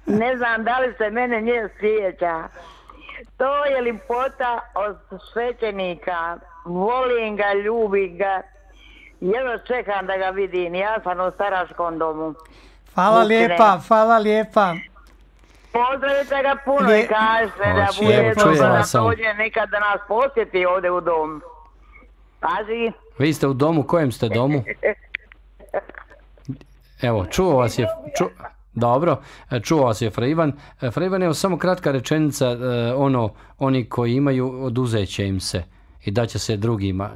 Ne znam da li se mene nje sjeća. To je lipota od svećenika. Volim ga, ljubim ga. Jedno čekam da ga vidim. Ja sam u staraškom domu. Hvala lijepa, hvala lijepa. Pozdravite ga puno i kažete da bude dobro da dođe nekad da nas posjeti ovdje u dom. Pazi. Vi ste u domu, kojem ste domu? Evo, čuo vas je... Ču... Dobro, e, čuo vas je Fra Ivan. E, evo samo kratka rečenica, e, ono, oni koji imaju, oduzet će im se i daće se drugima.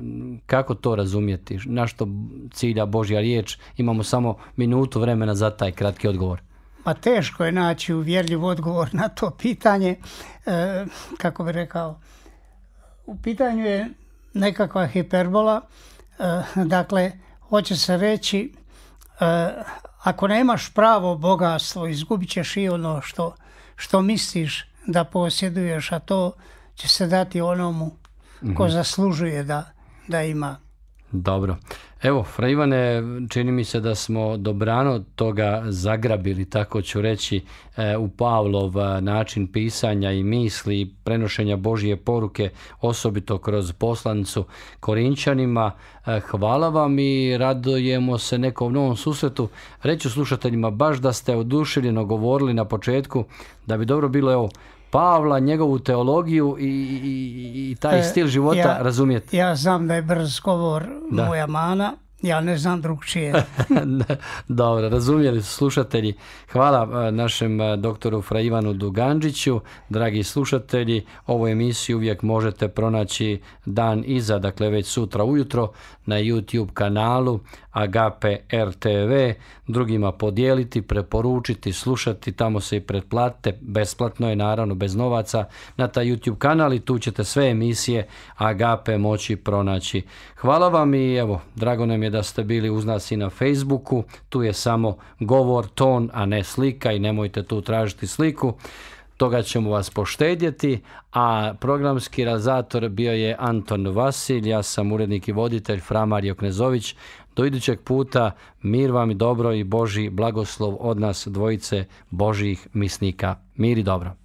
Kako to razumjeti? Na što cilja Božja riječ? Imamo samo minutu vremena za taj kratki odgovor. Pa teško je naći uvjerljiv odgovor na to pitanje. kako bi rekao, u pitanju je nekakva hiperbola. dakle, hoće se reći Eh, ako nemaš pravo bogatstvo, izgubit ćeš i ono što, što misliš da posjeduješ, a to će se dati onomu ko mhm. zaslužuje da, da ima. Dobro. Evo, Fra Ivane, čini mi se da smo dobrano toga zagrabili, tako ću reći, e, u Pavlov e, način pisanja i misli i prenošenja Božije poruke, osobito kroz poslancu Korinčanima. E, hvala vam i radujemo se nekom novom susretu. Reću slušateljima baš da ste odušiljeno govorili na početku, da bi dobro bilo, evo, Pavla, njegovu teologiju i, i, i taj e, stil života ja, Ja znam da je brz govor moja mana, ja ne znam drugčije. Dobro, razumjeli su slušatelji. Hvala e, našem e, doktoru ivanu Duganđiću. Dragi slušatelji, ovu emisiju uvijek možete pronaći dan iza, dakle već sutra ujutro na YouTube kanalu Agape RTV, drugima podijeliti, preporučiti, slušati, tamo se i pretplatite, besplatno je naravno, bez novaca, na taj YouTube kanal i tu ćete sve emisije Agape moći pronaći. Hvala vam i evo, drago nam je da ste bili uz nas i na Facebooku, tu je samo govor, ton, a ne slika i nemojte tu tražiti sliku toga ćemo vas poštedjeti, a programski razator bio je Anton Vasilj, ja sam urednik i voditelj Fra Mario Knezović. Do idućeg puta mir vam i dobro i Boži blagoslov od nas dvojice božih misnika. Mir i dobro.